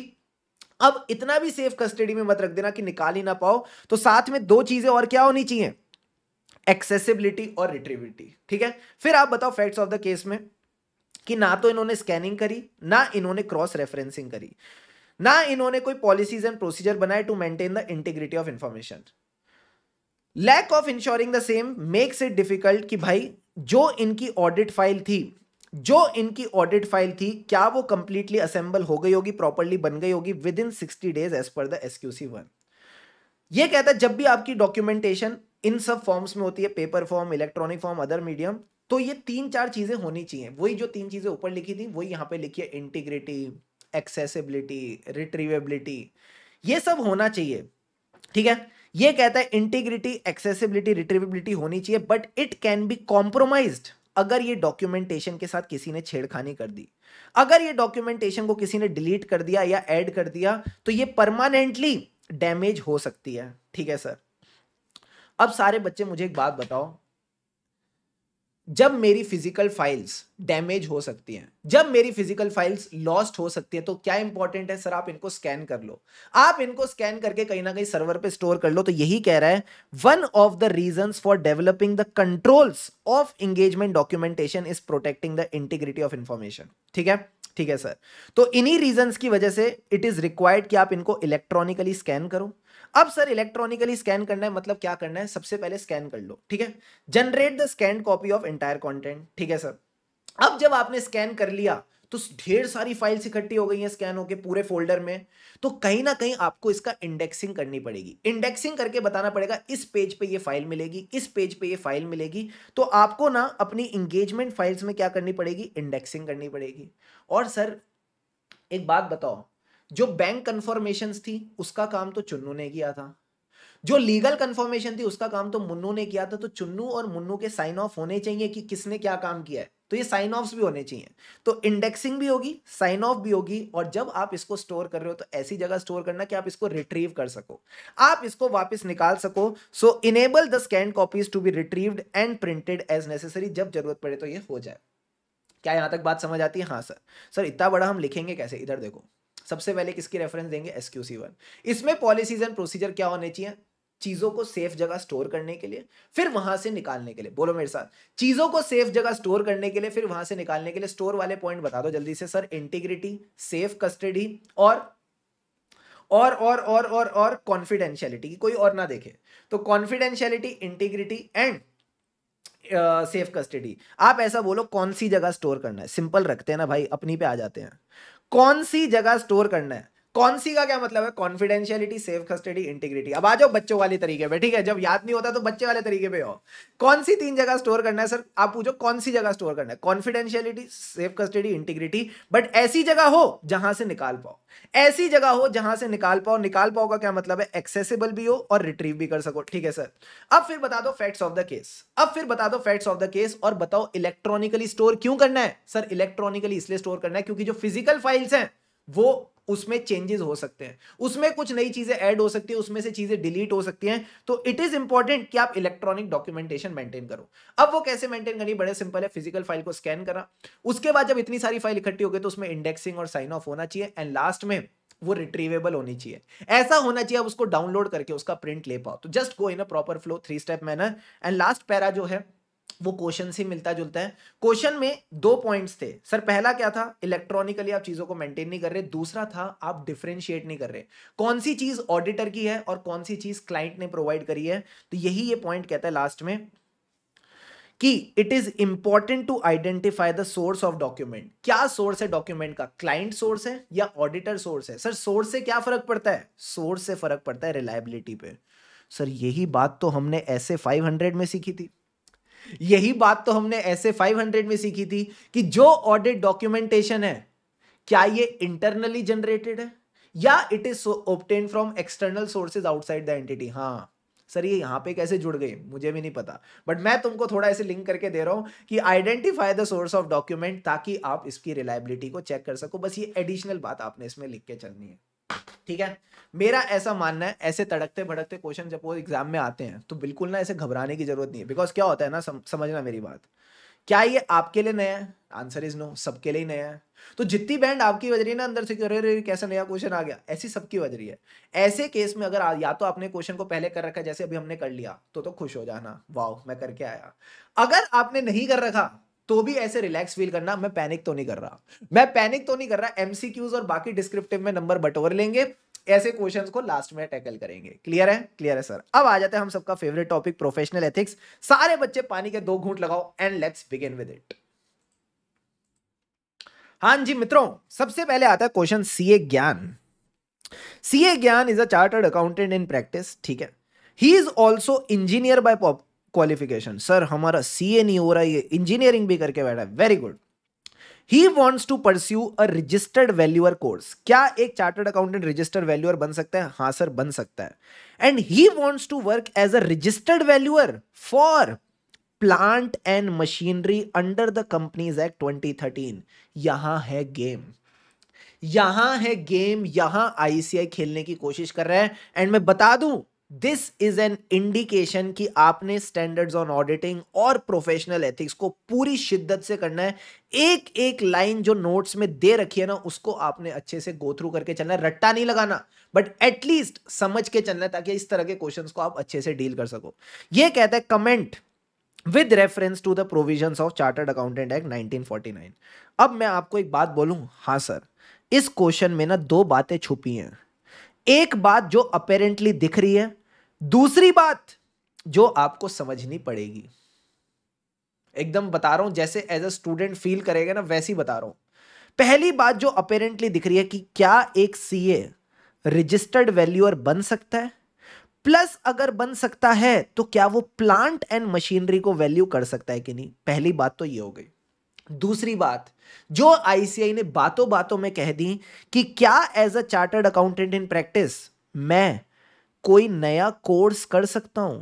अब इतना भी सेफ कस्टडी में मत रख देना कि निकाल ही ना पाओ तो साथ में दो चीजें और क्या होनी चाहिए एक्सेसिबिलिटी और रिट्रीविटी ठीक है फिर आप बताओ फैक्ट्स ऑफ द केस में कि ना तो इन्होंने स्कैनिंग करी ना इन्होंने क्रॉस रेफरेंसिंग करी ना इन्होंने कोई पॉलिसीज एंड प्रोसीजर बनाए to maintain the integrity of information lack of ensuring the same makes it difficult कि भाई जो इनकी ऑडिट फाइल थी जो इनकी ऑडिट फाइल थी क्या वो कंप्लीटली असेंबल हो गई होगी प्रॉपरली बन गई होगी within sixty days as per the SQC one ये कहता है जब भी आपकी डॉक्यूमेंटेशन इन सब फॉर्म्स में होती है paper form electronic form other medium तो ये तीन चार चीजें होनी चाहिए वही जो तीन चीजें ऊपर लिखी थी वही यहां पे लिखी है इंटीग्रिटी एक्सेसिबिलिटी रिट्रीवेबिलिटी ये सब होना चाहिए ठीक है ये कहता है इंटीग्रिटी एक्सेसिबिलिटी रिट्रीवेबिलिटी होनी चाहिए but it can be compromise अगर ये डॉक्यूमेंटेशन के साथ किसी ने छेड़खानी कर दी अगर ये डॉक्यूमेंटेशन को किसी ने डिलीट कर दिया या ऐड कर दिया तो ये परमानेंटली डैमेज हो सकती है ठीक है सर अब सारे बच्चे मुझे एक बात बताओ जब मेरी फिजिकल फाइल्स डैमेज हो सकती हैं जब मेरी फिजिकल फाइल्स लॉस्ट हो सकती है तो क्या इंपॉर्टेंट है सर आप इनको स्कैन कर लो आप इनको स्कैन करके कहीं ना कहीं सर्वर पे स्टोर कर लो तो यही कह रहा है one of the reason for developing the controls of engagement documentation is protecting the integrity of information ठीक है ठीक है सर तो इन्हीं रीजन की वजह से इट इज रिक्वायर्ड कि आप इनको इलेक्ट्रॉनिकली स्कैन करो अब सर इलेक्ट्रॉनिकली स्कैन करना है मतलब क्या करना है सबसे पहले स्कैन कर लो ठीक है generate the scan copy of entire content ठीक है सर अब जब आपने स्कैन कर लिया तो ढेर सारी फाइल्स इकट्ठी हो गई हैं स्कैन होकर पूरे फोल्डर में तो कहीं ना कहीं आपको इसका इंडेक्सिंग करनी पड़ेगी इंडेक्सिंग करके बताना पड़ेगा इस पेज पे ये फाइल मिलेगी इस पेज पे ये फाइल मिलेगी तो आपको ना अपनी इंगेजमेंट फाइल्स में क्या करनी पड़ेगी इंडेक्सिंग करनी पड़ेगी और सर एक बात बताओ जो बैंक कन्फर्मेशन थी उसका काम तो चुन्नू ने किया था जो लीगल कन्फर्मेशन थी उसका काम तो मुन्नू ने किया था तो चुन्नू और मुन्नू के साइन ऑफ होने चाहिए कि किसने क्या काम किया है तो ये साइन ऑफ भी होने चाहिए तो इंडेक्सिंग भी होगी साइन ऑफ भी होगी और जब आप इसको स्टोर कर रहे हो तो ऐसी जगह स्टोर करना कि आप इसको रिट्रीव कर सको आप इसको वापस निकाल सको so enable the scanned copies to be retrieved and printed as necessary जब जरूरत पड़े तो ये हो जाए क्या यहां तक बात समझ आती है हाँ सर सर इतना बड़ा हम लिखेंगे कैसे इधर देखो सबसे पहले किसकी रेफरेंस देंगे एस क्यू सी वन इसमें पॉलिसीज एंड प्रोसीजर क्या होने चाहिए चीज़ों को सेफ जगह स्टोर करने के लिए फिर वहां से निकालने के लिए बोलो मेरे साथ चीज़ों को सेफ जगह स्टोर करने के लिए फिर वहां से निकालने के लिए स्टोर वाले पॉइंट बता दो जल्दी से सर इंटीग्रिटी सेफ कस्टडी और और और और और और कॉन्फिडेंशियलिटी की कोई और ना देखे तो confidentiality integrity and safe custody आप ऐसा बोलो कौन सी जगह स्टोर करना है सिंपल रखते हैं ना भाई अपनी पे आ जाते हैं कौन सी जगह स्टोर करना है कौन सी का क्या मतलब है कॉन्फिडेंशियलिटी सेफ कस्टडी इंटीग्रिटी अब आ जाओ बच्चों वाले तरीके पे ठीक है जब याद नहीं होता तो बच्चे वाले तरीके पे हो कौन सी तीन जगह स्टोर करना है सर आप पूछो कौन सी जगह स्टोर करना है confidentiality safe custody integrity but ऐसी जगह हो जहां से निकाल पाओ ऐसी जगह हो जहां से निकाल पाओ निकाल पाओ का क्या मतलब है एक्सेसिबल भी हो और रिट्रीव भी कर सको ठीक है सर अब फिर बता दो फैक्ट्स ऑफ द केस अब फिर बता दो फैक्ट्स ऑफ द केस और बताओ इलेक्ट्रॉनिकली स्टोर क्यों करना है सर इलेक्ट्रॉनिकली इसलिए स्टोर करना है क्योंकि जो फिजिकल फाइल्स हैं वो उसमें चेंजेस हो सकते हैं उसमें कुछ नई चीज़ें ऐड हो सकती है उसमें से चीज़ें डिलीट हो सकती हैं तो इट इज़ इंपॉर्टेंट कि आप इलेक्ट्रॉनिक डॉक्यूमेंटेशन मेंटेन करो अब वो कैसे मेंटेन करनी बड़े सिंपल है फिजिकल फाइल को स्कैन करा उसके बाद जब इतनी सारी फाइल इकट्ठी हो गई तो उसमें इंडेक्सिंग और साइन ऑफ होना चाहिए एंड लास्ट में वो रिट्रीवेबल होनी चाहिए ऐसा होना चाहिए आप उसको डाउनलोड करके उसका प्रिंट ले पाओ तो just go in a proper flow three step manner and last para जो है वो क्वेश्चन से मिलता जुलता है क्वेश्चन में दो पॉइंट्स थे सर पहला क्या था इलेक्ट्रॉनिकली आप चीजों को मेंटेन नहीं कर रहे दूसरा था आप डिफ्रेंशिएट नहीं कर रहे कौन सी चीज ऑडिटर की है और कौन सी चीज क्लाइंट ने प्रोवाइड करी है तो यही ये पॉइंट कहता है लास्ट में कि it is important to identify the source of document क्या सोर्स है डॉक्यूमेंट का क्लाइंट सोर्स है या ऑडिटर सोर्स है सर सोर्स से क्या फर्क पड़ता है सोर्स से फर्क पड़ता है रिलायबिलिटी पे सर यही बात तो हमने ऐसे 500 में सीखी थी यही बात तो हमने ऐसे 500 में सीखी थी कि जो ऑडिट डॉक्यूमेंटेशन है क्या ये इंटरनली जनरेटेड है या it is obtain from external sources outside the entity हाँ सर ये यहां पे कैसे जुड़ गए मुझे भी नहीं पता बट मैं तुमको थोड़ा ऐसे लिंक करके दे रहा हूं कि identify the source of document ताकि आप इसकी रिलायबिलिटी को चेक कर सको बस ये एडिशनल बात आपने इसमें लिख के चलनी है ठीक है मेरा ऐसा मानना है ऐसे तड़कते भड़कते क्वेश्चन जब वो एग्जाम में आते हैं तो बिल्कुल ना ऐसे घबराने की जरूरत नहीं है बिकॉज क्या होता है ना सम, समझना मेरी बात क्या ये आपके लिए नया है आंसर इज नो सबके लिए नया है तो जितनी बैंड आपकी बज रही है ना अंदर से कि अरे अरे कैसा नया क्वेश्चन आ गया ऐसी सबकी बज रही है ऐसे केस में अगर या तो आपने क्वेश्चन को पहले कर रखा जैसे अभी हमने कर लिया तो तो खुश हो जाना वाह मैं करके आया अगर आपने नहीं कर रखा तो भी ऐसे रिलैक्स फील करना मैं पैनिक तो नहीं कर रहा मैं पैनिक तो नहीं कर रहा एमसीक्यूज और बाकी डिस्क्रिप्टिव में नंबर बटोर लेंगे ऐसे क्वेश्चंस को लास्ट में टैकल करेंगे क्लियर है क्लियर है सर अब आ जाते हैं हम सबका फेवरेट टॉपिक प्रोफेशनल एथिक्स सारे बच्चे पानी के दो घूंट लगाओ and let's begin with it हां जी मित्रों सबसे पहले आता है question CA Gyan CA Gyan is a chartered accountant in practice ठीक है he is also engineer by qualification sir हमारा सी ए नहीं हो रहा है इंजीनियरिंग भी करके बैठा है very good he wants to pursue a registered valuer course क्या एक चार्टर्ड अकाउंटेंट रजिस्टर्ड वैल्यूअर बन सकता है हाँ सर बन सकता है and he wants to work as a registered valuer for plant and machinery under the Companies Act twenty thirteen यहां है गेम यहां है गेम यहां आईसीआई खेलने की कोशिश कर रहे हैं एंड मैं बता दूं दिस इज एन इंडिकेशन कि आपने स्टैंडर्ड्स ऑन ऑडिटिंग और प्रोफेशनल एथिक्स को पूरी शिद्दत से करना है एक एक लाइन जो नोट्स में दे रखी है ना उसको आपने अच्छे से गो थ्रू करके चलना है रट्टा नहीं लगाना बट एटलीस्ट समझ के चलना है ताकि इस तरह के क्वेश्चंस को आप अच्छे से डील कर सको ये कहता है comment with reference to the provision of Chartered Accountant Act nine अब मैं आपको एक बात बोलूँ हाँ सर इस क्वेश्चन में ना दो बातें छुपी हैं एक बात जो अपेरेंटली दिख रही है दूसरी बात जो आपको समझनी पड़ेगी एकदम बता रहा हूं जैसे एज अ स्टूडेंट फील करेगा ना वैसी बता रहा हूं पहली बात जो अपेरेंटली दिख रही है कि क्या एक सीए रजिस्टर्ड वैल्यूअर बन सकता है प्लस अगर बन सकता है तो क्या वो प्लांट एंड मशीनरी को वैल्यू कर सकता है कि नहीं पहली बात तो ये हो गई दूसरी बात जो आईसीआई ने बातों बातों में कह दी कि क्या as a chartered accountant in practice मैं कोई नया कोर्स कर सकता हूं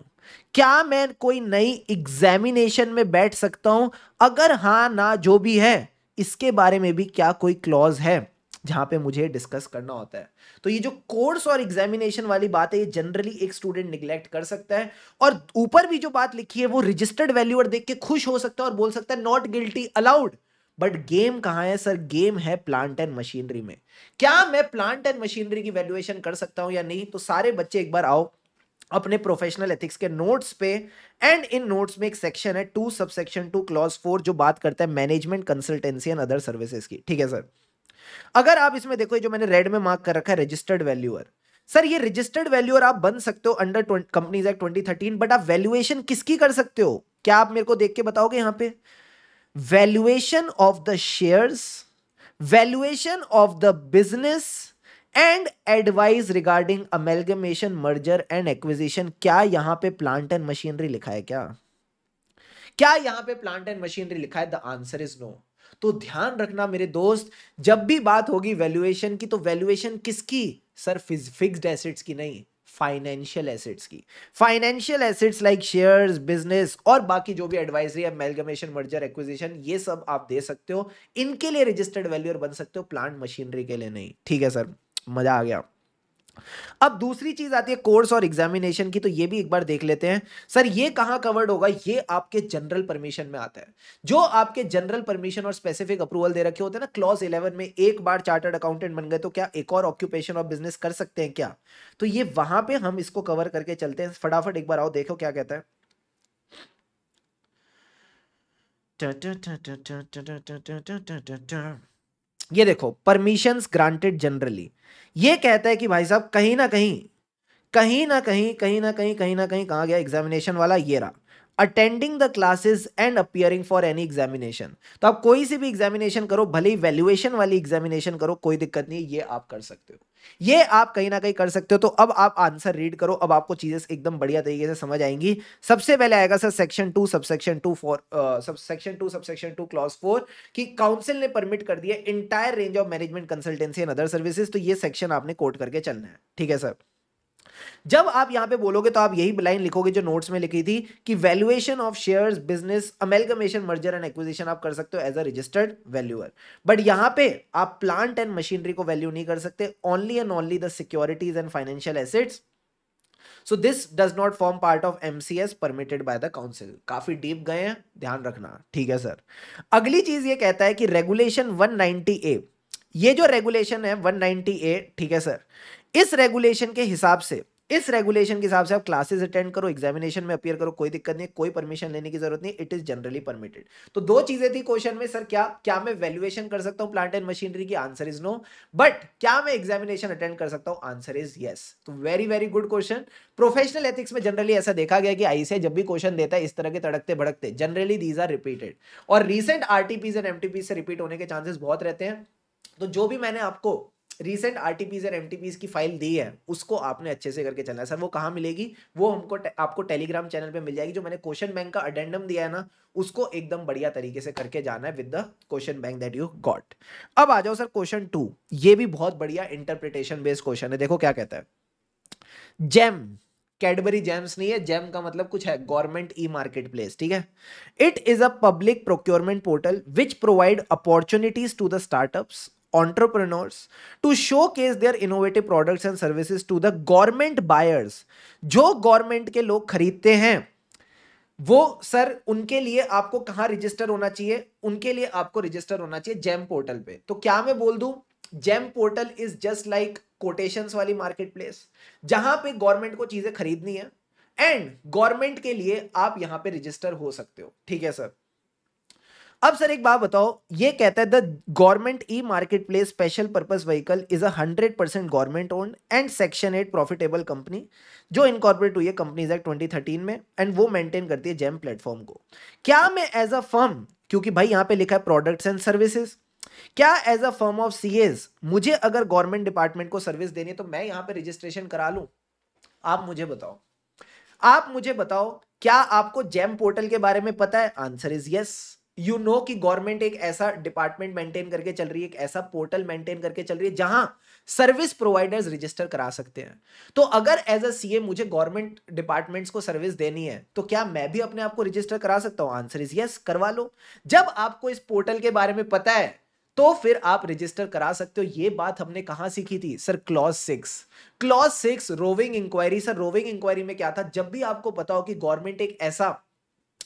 क्या मैं कोई नई एग्जामिनेशन में बैठ सकता हूं अगर हाँ ना जो भी है इसके बारे में भी क्या कोई क्लॉज है जहाँ पे मुझे डिस्कस करना होता है तो ये जो कोर्स और एग्जामिनेशन वाली बात है ये जनरली एक स्टूडेंट निगलेक्ट कर सकता है और ऊपर भी जो बात लिखी है वो रजिस्टर्ड वैल्यूअर देख के खुश हो सकता है और बोल सकता है not guilty allowed but game कहाँ है सर गेम है प्लांट एंड मशीनरी में क्या मैं प्लांट एंड मशीनरी की वैल्यूएशन कर सकता हूँ या नहीं तो सारे बच्चे एक बार आओ अपने प्रोफेशनल एथिक्स के नोट्स पे एंड इन नोट्स में एक सेक्शन है two subsection two clause four जो बात करता है management consultancy and other services की ठीक है सर अगर आप इसमें देखो जो मैंने रेड में मार्क कर रखा है रजिस्टर्ड वैल्यूअर सर ये रजिस्टर्ड वैल्यूअर आप बन सकते हो under Companies Act thirteen but आप वैल्यूएशन किसकी कर सकते हो क्या आप मेरे को देख के बताओगे यहां पे valuation of the shares valuation of the business and advice regarding amalgamation merger and acquisition क्या यहां पे प्लांट एंड मशीनरी लिखा है क्या क्या यहां पे प्लांट एंड मशीनरी लिखा है द आंसर इज नो तो ध्यान रखना मेरे दोस्त जब भी बात होगी वैल्यूएशन की तो वैल्यूएशन किसकी सर फिक्स्ड एसेट्स की नहीं फाइनेंशियल एसेट्स की financial assets like shares business और बाकी जो भी एडवाइजरी मेलगमेशन मर्जर एक्विजिशन ये सब आप दे सकते हो इनके लिए रजिस्टर्ड वैल्यूअर बन सकते हो प्लांट मशीनरी के लिए नहीं ठीक है सर मजा आ गया अब दूसरी चीज आती है कोर्स और एग्जामिनेशन की तो ये भी एक बार देख लेते हैं सर ये कहां कवर्ड होगा ये आपके जनरल परमिशन में आता है जो आपके जनरल परमिशन और स्पेसिफिक अप्रूवल दे रखे होते हैं ना क्लॉज इलेवन में एक बार चार्टर्ड अकाउंटेंट बन गए तो क्या एक और ऑक्यूपेशन और बिजनेस कर सकते हैं क्या तो ये वहां पर हम इसको कवर करके चलते हैं फटाफट एक बार आओ देखो क्या कहता है ta ta ta ta ta ta ta ta ta ta ta ये देखो परमिशन ग्रांटेड जनरली ये कहता है कि भाई साहब कहीं ना कहीं कहीं ना कहीं कहीं ना कहीं कहीं ना कहीं कहा गया एग्जामिनेशन वाला ये रहा attending the classes and appearing for any examination तो आप कोई से भी एग्जामिनेशन करो भले ही वैल्यूएशन वाली एग्जामिनेशन करो कोई दिक्कत नहीं ये आप कर सकते हो ये आप कहीं ना कहीं कर सकते हो तो अब आप आंसर रीड करो अब आपको चीजें एकदम बढ़िया तरीके से समझ आएंगी सबसे पहले आएगा sir section two subsection two for section two subsection two clause four कि काउंसिल ने परमिट कर दिया entire range of management consultancy and other services तो ये सेक्शन आपने कोट करके चलना है ठीक है सर जब आप यहां पे बोलोगे तो आप यही लाइन लिखोगे जो नोट्स में लिखी थी कि valuation of shares business amalgamation merger and acquisition आप कर सकते हो as a registered valuer but यहां पे आप प्लांट एंड मशीनरी को वैल्यू नहीं कर सकते only and only the securities and financial assets so this does not form part of M C S permitted by the council काफी डीप गए हैं ध्यान रखना ठीक है सर अगली चीज ये कहता है कि रेगुलेशन वन नाइनटी ए ये जो रेगुलेशन है 190 ए ठीक है सर इस रेगुलेशन के हिसाब से इस रेगुलेशन के हिसाब से आप क्लासेस अटेंड करो एग्जामिनेशन में अपियर करो कोई दिक्कत नहीं कोई परमिशन लेने की जरूरत नहीं इट इज जनरली परमिटेड तो दो चीजें थी क्वेश्चन में सर क्या क्या मैं वैल्यूएशन कर सकता हूं प्लांट एंड मशीनरी की आंसर इज नो बट क्या मैं एग्जामिनेशन अटेंड कर सकता हूं आंसर इज यस तो very very good question professional ethics में जनरली ऐसा देखा गया कि आईसीए जब भी क्वेश्चन देता है इस तरह के तड़कते भड़कते जनरली दीज आर रिपीटेड और रिसेंट आरटीपीज एंड एमटीपी से रिपीट होने के चांसेस बहुत रहते हैं तो जो भी मैंने आपको रिसेंट आर टी पीज और एम की फाइल दी है उसको आपने अच्छे से करके चलना है सर वो कहाँ मिलेगी वो हमको टे, आपको टेलीग्राम चैनल पे मिल जाएगी जो मैंने क्वेश्चन बैंक का अडेंडम दिया है ना उसको एकदम बढ़िया तरीके से करके जाना है with the question bank that you got अब आ जाओ सर क्वेश्चन टू ये भी बहुत बढ़िया इंटरप्रिटेशन बेस्ड क्वेश्चन है देखो क्या कहता है जेम कैडबरी जेम्स नहीं है जेम का मतलब कुछ है गवर्नमेंट ई मार्केट प्लेस ठीक है it is a public procurement portal which provide opportunities to the startups entrepreneurs to showcase their innovative products and services to the government buyers जो government के लोग खरीदते हैं वो सर उनके लिए आपको कहाँ रजिस्टर होना चाहिए उनके लिए आपको रजिस्टर होना चाहिए जेम पोर्टल पे तो क्या मैं बोल दू GeM portal is just like quotation वाली मार्केट प्लेस जहां पे गवर्नमेंट को चीजें खरीदनी है एंड गवर्नमेंट के लिए आप यहां पे रजिस्टर हो सकते हो ठीक है सर अब सर एक बात बताओ ये कहता है the government e market place special purpose vehicle is a hundred percent government owned and section eight profitable company जो इनकॉर्पोरेट हुई है कंपनीज एक्ट ट्वेंटी थर्टीन में एंड वो मेंटेन करती है जेम प्लेटफॉर्म को क्या मैं एज अ फर्म क्योंकि भाई यहां पे लिखा है प्रोडक्ट्स एंड सर्विसेज क्या as a firm of C मुझे अगर गवर्नमेंट डिपार्टमेंट को सर्विस देनी है तो मैं यहां पे रजिस्ट्रेशन करा लू आप मुझे बताओ आप मुझे बताओ क्या आपको जेम पोर्टल के बारे में पता है answer is yes you know कि गवर्नमेंट एक ऐसा डिपार्टमेंट मेंटेन करके चल रही है एक ऐसा पोर्टल मेंटेन करके चल रही है जहां सर्विस प्रोवाइडर्स रजिस्टर करा सकते हैं तो अगर एज अ सी मुझे गवर्नमेंट डिपार्टमेंट्स को सर्विस देनी है तो क्या मैं भी अपने आप को रजिस्टर करा सकता हूं आंसर इज यस करवा लो जब आपको इस पोर्टल के बारे में पता है तो फिर आप रजिस्टर करा सकते हो ये बात हमने कहा सीखी थी sir clause six clause six roving inquiry sir roving inquiry में क्या था जब भी आपको पता हो कि गवर्नमेंट एक ऐसा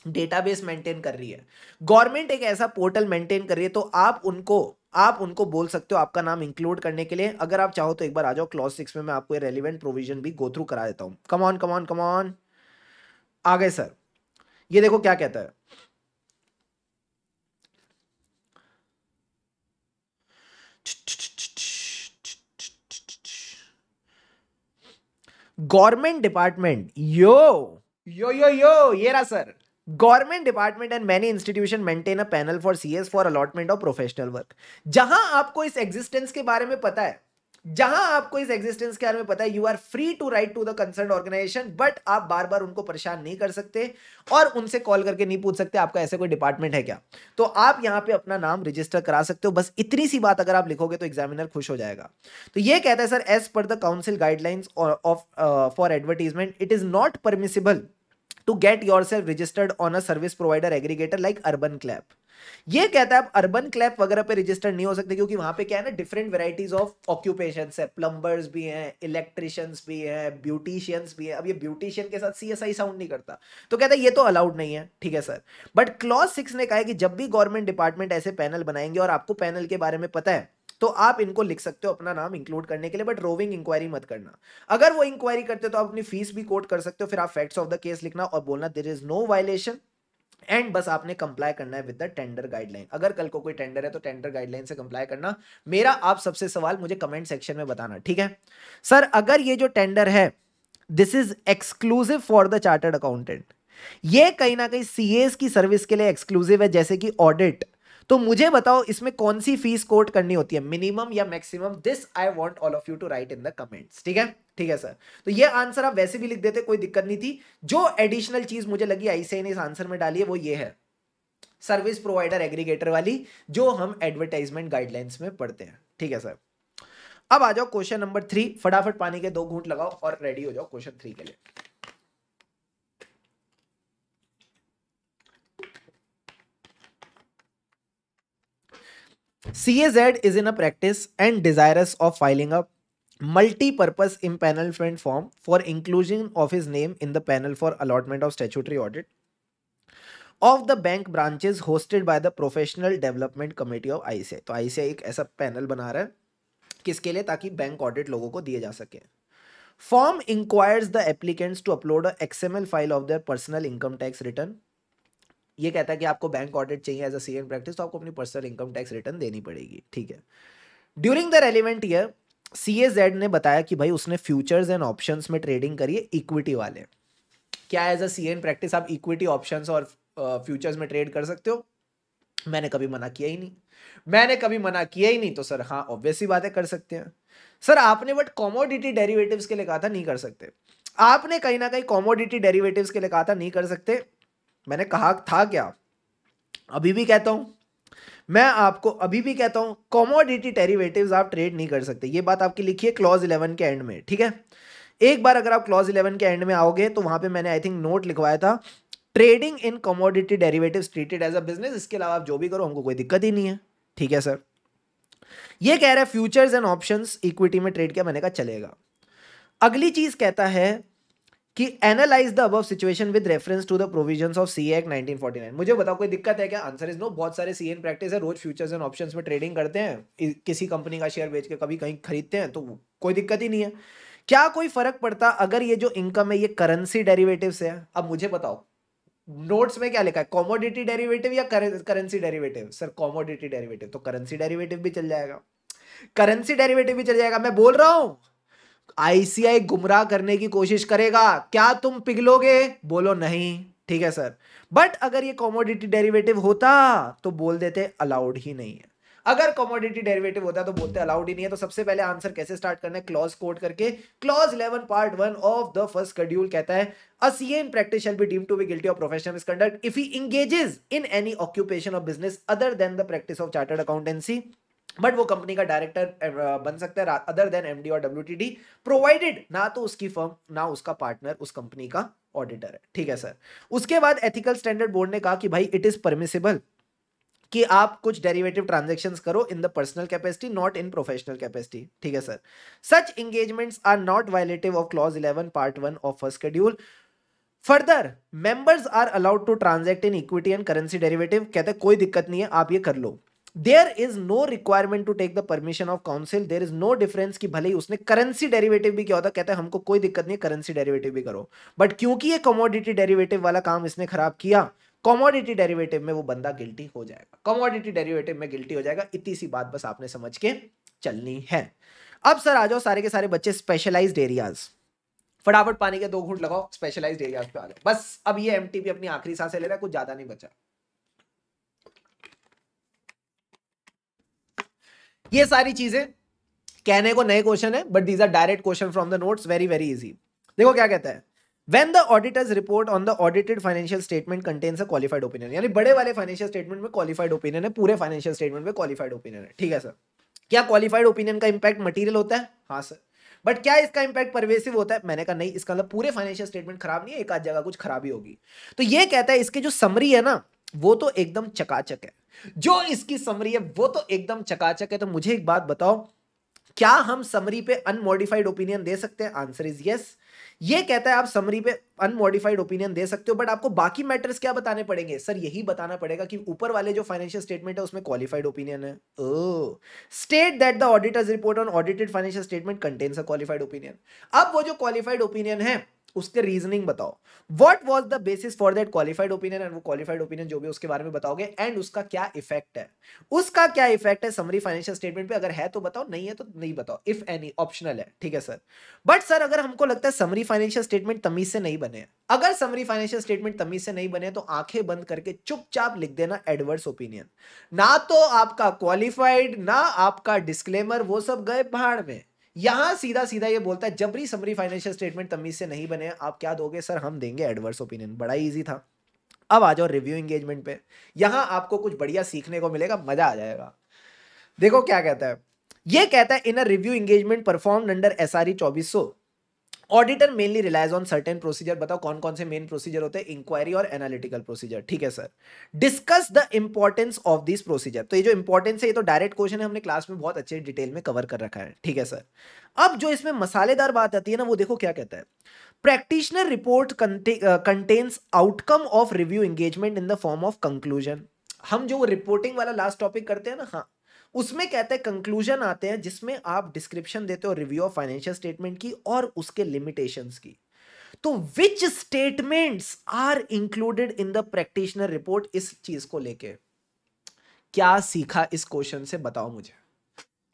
डेटाबेस मेंटेन कर रही है गवर्नमेंट एक ऐसा पोर्टल मेंटेन कर रही है तो आप उनको आप उनको बोल सकते हो आपका नाम इंक्लूड करने के लिए अगर आप चाहो तो एक बार आ जाओ क्लॉज सिक्स में मैं आपको ये रेलिवेंट प्रोविजन भी गो थ्रू करा देता हूं कमॉन कमॉन कमॉन आ गए सर ये देखो क्या कहता है गवर्नमेंट डिपार्टमेंट यो यो यो यो ये रहा sir government department and many institution maintain a panel for CS for allotment of professional work जहां आपको इस एग्जिस्टेंस के बारे में पता है जहां आपको इस एग्जिस्टेंस के बारे में पता है you are free to write to the concern organization but आप बार बार उनको परेशान नहीं कर सकते और उनसे कॉल करके नहीं पूछ सकते आपका ऐसे कोई डिपार्टमेंट है क्या तो आप यहां पे अपना नाम रजिस्टर करा सकते हो बस इतनी सी बात अगर आप लिखोगे तो एग्जामिनर खुश हो जाएगा तो ये कहता है sir as per the council guidelines of for advertisement it is not permissible to get yourself registered on a service provider aggregator like Urban Clap ये कहता है आप अर्बन क्लैप वगैरह पे रजिस्टर्ड नहीं हो सकते क्योंकि वहां पे क्या है ना डिफरेंट वेराइटीज ऑफ ऑक्यूपेशन है प्लम्बर्स भी हैं इलेक्ट्रिशियंस भी हैं ब्यूटिशियंस भी हैं अब ये ब्यूटिशियन के साथ सी एस आई साउंड नहीं करता तो कहता है ये तो अलाउड नहीं है ठीक है सर बट क्लॉज सिक्स ने कहा कि जब भी गवर्नमेंट डिपार्टमेंट ऐसे पैनल बनाएंगे और आपको पैनल के बारे में पता है तो आप इनको लिख सकते हो अपना नाम इंक्लूड करने के लिए बट रोविंग इंक्वायरी मत करना अगर वो इंक्वायरी करते तो आप अपनी फीस भी कोट कर सकते हो फिर आप फैक्ट्स ऑफ द केस लिखना और बोलना there is no violation and बस आपने कंप्लाई करना है विद द टेंडर गाइडलाइन अगर कल को कोई टेंडर है तो टेंडर गाइडलाइन से कंप्लाई करना मेरा आप सबसे सवाल मुझे कमेंट सेक्शन में बताना ठीक है सर अगर ये जो टेंडर है this is exclusive for the chartered accountant ये कहीं ना कहीं सी की सर्विस के लिए एक्सक्लूसिव है जैसे कि ऑडिट तो मुझे बताओ इसमें कौन सी फीस कोट करनी होती है मिनिमम या maximum this I want all of you to write in the comments ठीक है ठीक है सर तो ये आंसर आप वैसे भी लिख देते कोई दिक्कत नहीं थी जो एडिशनल चीज मुझे लगी आई से इस आंसर में डालिए वो ये है सर्विस प्रोवाइडर एग्रीगेटर वाली जो हम एडवर्टाइजमेंट गाइडलाइंस में पढ़ते हैं ठीक है सर अब आ जाओ क्वेश्चन नंबर थ्री फटाफट पानी के दो घूंट लगाओ और रेडी हो जाओ क्वेश्चन थ्री के लिए CAZ is in a practice and desirous of filing a multi-purpose impanelment form for inclusion of his name in the panel for allotment of statutory audit of the bank branches hosted by the Professional Development Committee of ICI. तो ICI एक ऐसा पैनल बना रहा है किसके लिए ताकि बैंक ऑडिट लोगों को दिए जा सके form inquires the applicants to upload XML file of their personal income tax return ये कहता है कि आपको बैंक ऑडिट चाहिए एज अ सी प्रैक्टिस तो आपको अपनी पर्सनल इनकम टैक्स रिटर्न देनी पड़ेगी ठीक है during the relevant year C ने बताया कि भाई उसने फ्यूचर्स एंड ऑप्शंस में ट्रेडिंग करी है इक्विटी वाले क्या एज अ सी प्रैक्टिस आप इक्विटी ऑप्शन और फ्यूचर्स में ट्रेड कर सकते हो मैंने कभी मना किया ही नहीं मैंने कभी मना किया ही नहीं तो सर हाँ ऑब्वियसली बातें कर सकते हैं सर आपने बट कॉमोडिटी डेरिवेटिव्स के लिए कहा था नहीं कर सकते आपने कहीं ना कहीं कॉमोडिटी डेरिवेटिव्स के लिए कहा था नहीं कर सकते मैंने कहा था क्या अभी भी कहता हूं मैं आपको अभी भी कहता हूं कॉमोडिटी डेरिवेटिव्स आप ट्रेड नहीं कर सकते ये बात आपकी लिखी है क्लॉज इलेवन के एंड में ठीक है एक बार अगर आप क्लॉज इलेवन के एंड में आओगे तो वहां पे मैंने आई थिंक नोट लिखवाया था trading in commodity derivative treated as a business इसके अलावा आप जो भी करो हमको कोई दिक्कत ही नहीं है ठीक है सर ये कह रहा है फ्यूचर्स एंड ऑप्शंस इक्विटी में ट्रेड किया मैंने कहा चलेगा अगली चीज कहता है कि analyse the above situation with reference to the provisions of C act 1949 मुझे बताओ कोई दिक्कत है क्या आंसर इज नो बहुत सारे सी एन प्रैक्टिस है रोज फ्यूचर्स एंड ऑप्शंस में ट्रेडिंग करते हैं किसी कंपनी का शेयर बेच के कभी कहीं खरीदते हैं तो कोई दिक्कत ही नहीं है क्या कोई फर्क पड़ता अगर ये जो इनकम है ये करेंसी डेरिवेटिव से है अब मुझे बताओ नोट्स में क्या लिखा है कॉमोडिटी डेरिवेटिव या currency derivative sir commodity derivative तो करेंसी डेरिवेटिव भी चल जाएगा करेंसी डेरिवेटिव भी चल जाएगा मैं बोल रहा हूँ आईसीआई गुमराह करने की कोशिश करेगा क्या तुम पिघलोगे बोलो नहीं ठीक है सर बट अगर ये कॉमोडिटी डेरिवेटिव होता तो बोल देते अलाउड ही नहीं है अगर कॉमोडिटी डेरिवेटिव होता तो बोलते अलाउड ही नहीं है तो सबसे पहले आंसर कैसे स्टार्ट करना है क्लॉज कोड करके clause eleven part one of the first schedule कहता है practice of chart accountancy but वो कंपनी का डायरेक्टर eh, बन सकता है अदर देन एमडी और डब्ल्यूटीडी प्रोवाइडेड ना तो उसकी फर्म ना उसका पार्टनर उस कंपनी का ऑडिटर है ठीक है सर उसके बाद एथिकल स्टैंडर्ड बोर्ड ने कहा कि भाई इट इज परमिसेबल कि आप कुछ डेरिवेटिव ट्रांजेक्शन करो in the personal capacity not in professional capacity ठीक है sir such engagements are not violative of clause eleven part one of first schedule further members are allowed to transact in equity and currency derivative कहते कोई दिक्कत नहीं है आप ये कर लो there is no requirement to take the permission of council there is no difference कि भले ही उसने करेंसी डेरिवेटिव भी किया होता कहता है हमको कोई दिक्कत नहीं करेंसी डेरिवेटिव भी करो बट क्योंकि ये कमोडिटी डेरिवेटिव वाला काम इसने खराब किया कॉमोडिटी डेरिवेटिव में वो बंदा गिल्टी हो जाएगा कॉमोडिटी डेरिवेटिव में गिल्टी हो जाएगा इतनी सी बात बस आपने समझ के चलनी है अब सर आ जाओ सारे के सारे बच्चे स्पेशलाइज एरियाज फटाफट पानी के दो घूट लगाओ स्पेशलाइज एरियाज पे आ गए बस अब ये एमटीपी अपनी आखिरी सांसें ले रहा है कुछ ज्यादा नहीं बचा ये सारी चीजें कहने को नए क्वेश्चन है but these are direct question from the notes very very easy देखो क्या कहता है when the auditors report on the audited financial statement contains a qualified opinion यानी बड़े वाले फाइनेंशियल स्टेटमेंट में क्वालिफाइड ओपिनियन है पूरे फाइनेंशियल स्टेटमेंट में क्वालिफाइड ओपिनियन है ठीक है सर क्या क्वालिफाइड ओपिनियन का इंपैक्ट मटीरियल होता है हाँ सर बट क्या इसका इंपैक्ट परवेसिव होता है मैंने कहा नहीं इसका मतलब पूरे फाइनेंशियल स्टेटमेंट खराब नहीं है एक आध जगह कुछ खराबी होगी तो ये कहता है इसके जो समरी है ना वो तो एकदम चकाचक है जो इसकी समरी है वो तो एकदम चकाचक है तो मुझे एक बात बताओ क्या हम समरी पे अनमोडिफाइड ओपिनियन दे सकते हैं आंसर इज यस ये कहता है आप समरी पे अनमोडिफाइड ओपिनियन दे सकते हो बट आपको बाकी मैटर्स क्या बताने पड़ेंगे सर यही बताना पड़ेगा कि ऊपर वाले जो फाइनेंशियल स्टेटमेंट है उसमें क्वालिफाइड ओपिनियन है state that the auditors report on audited financial statement contains a qualified opinion अब वो जो क्वालिफाइड ओपिनियन है उसके रीजनिंग बताओ what was the basis for that qualified opinion and वो क्वालिफाइड ओपिनियन जो भी उसके बारे में बताओगे एंड उसका क्या इफेक्ट है उसका क्या इफेक्ट है समरी फाइनेंशियल स्टेटमेंट पे अगर है तो बताओ नहीं है तो नहीं बताओ इफ एनी ऑप्शनल है ठीक है सर बट सर अगर हमको लगता है समरी फाइनेंशियल स्टेटमेंट तमीज से नहीं बने अगर समरी फाइनेंशियल स्टेटमेंट तमीज से नहीं बने तो आंखें बंद करके चुपचाप लिख देना एडवर्स ओपिनियन ना तो आपका क्वालिफाइड ना आपका डिस्क्लेमर वो सब गए भाड़ में यहां सीधा सीधा ये बोलता है जबरी समरी फाइनेंशियल स्टेटमेंट तमीज से नहीं बने आप क्या दोगे सर हम देंगे एडवर्स ओपिनियन बड़ा ईजी था अब आ जाओ रिव्यू एंगेजमेंट पे यहां आपको कुछ बढ़िया सीखने को मिलेगा मजा आ जाएगा देखो क्या कहता है ये कहता है in a review engagement perform under S R E चौबीस सौ auditor mainly relies on certain procedure बताओ कौन कौन से मेन प्रोसीजर होते हैं इंक्वायरी और एनालिटिकल प्रोसीजर ठीक है sir discuss the importance of this procedure तो ये जो इंपॉर्टेंस है ये तो डायरेक्ट क्वेश्चन है हमने क्लास में बहुत अच्छे डिटेल में कवर कर रखा है ठीक है सर अब जो इसमें मसालेदार बात आती है ना वो देखो क्या कहता है practitioner report contains outcome of review engagement in the form of conclusion हम जो रिपोर्टिंग वाला लास्ट टॉपिक करते हैं ना हाँ उसमें कहते हैं कंक्लूजन आते हैं जिसमें आप डिस्क्रिप्शन देते हो रिव्यू ऑफ फाइनेंशियल स्टेटमेंट की और उसके लिमिटेशंस की तो which statements are included in the practitioner report इस चीज को लेके क्या सीखा इस क्वेश्चन से बताओ मुझे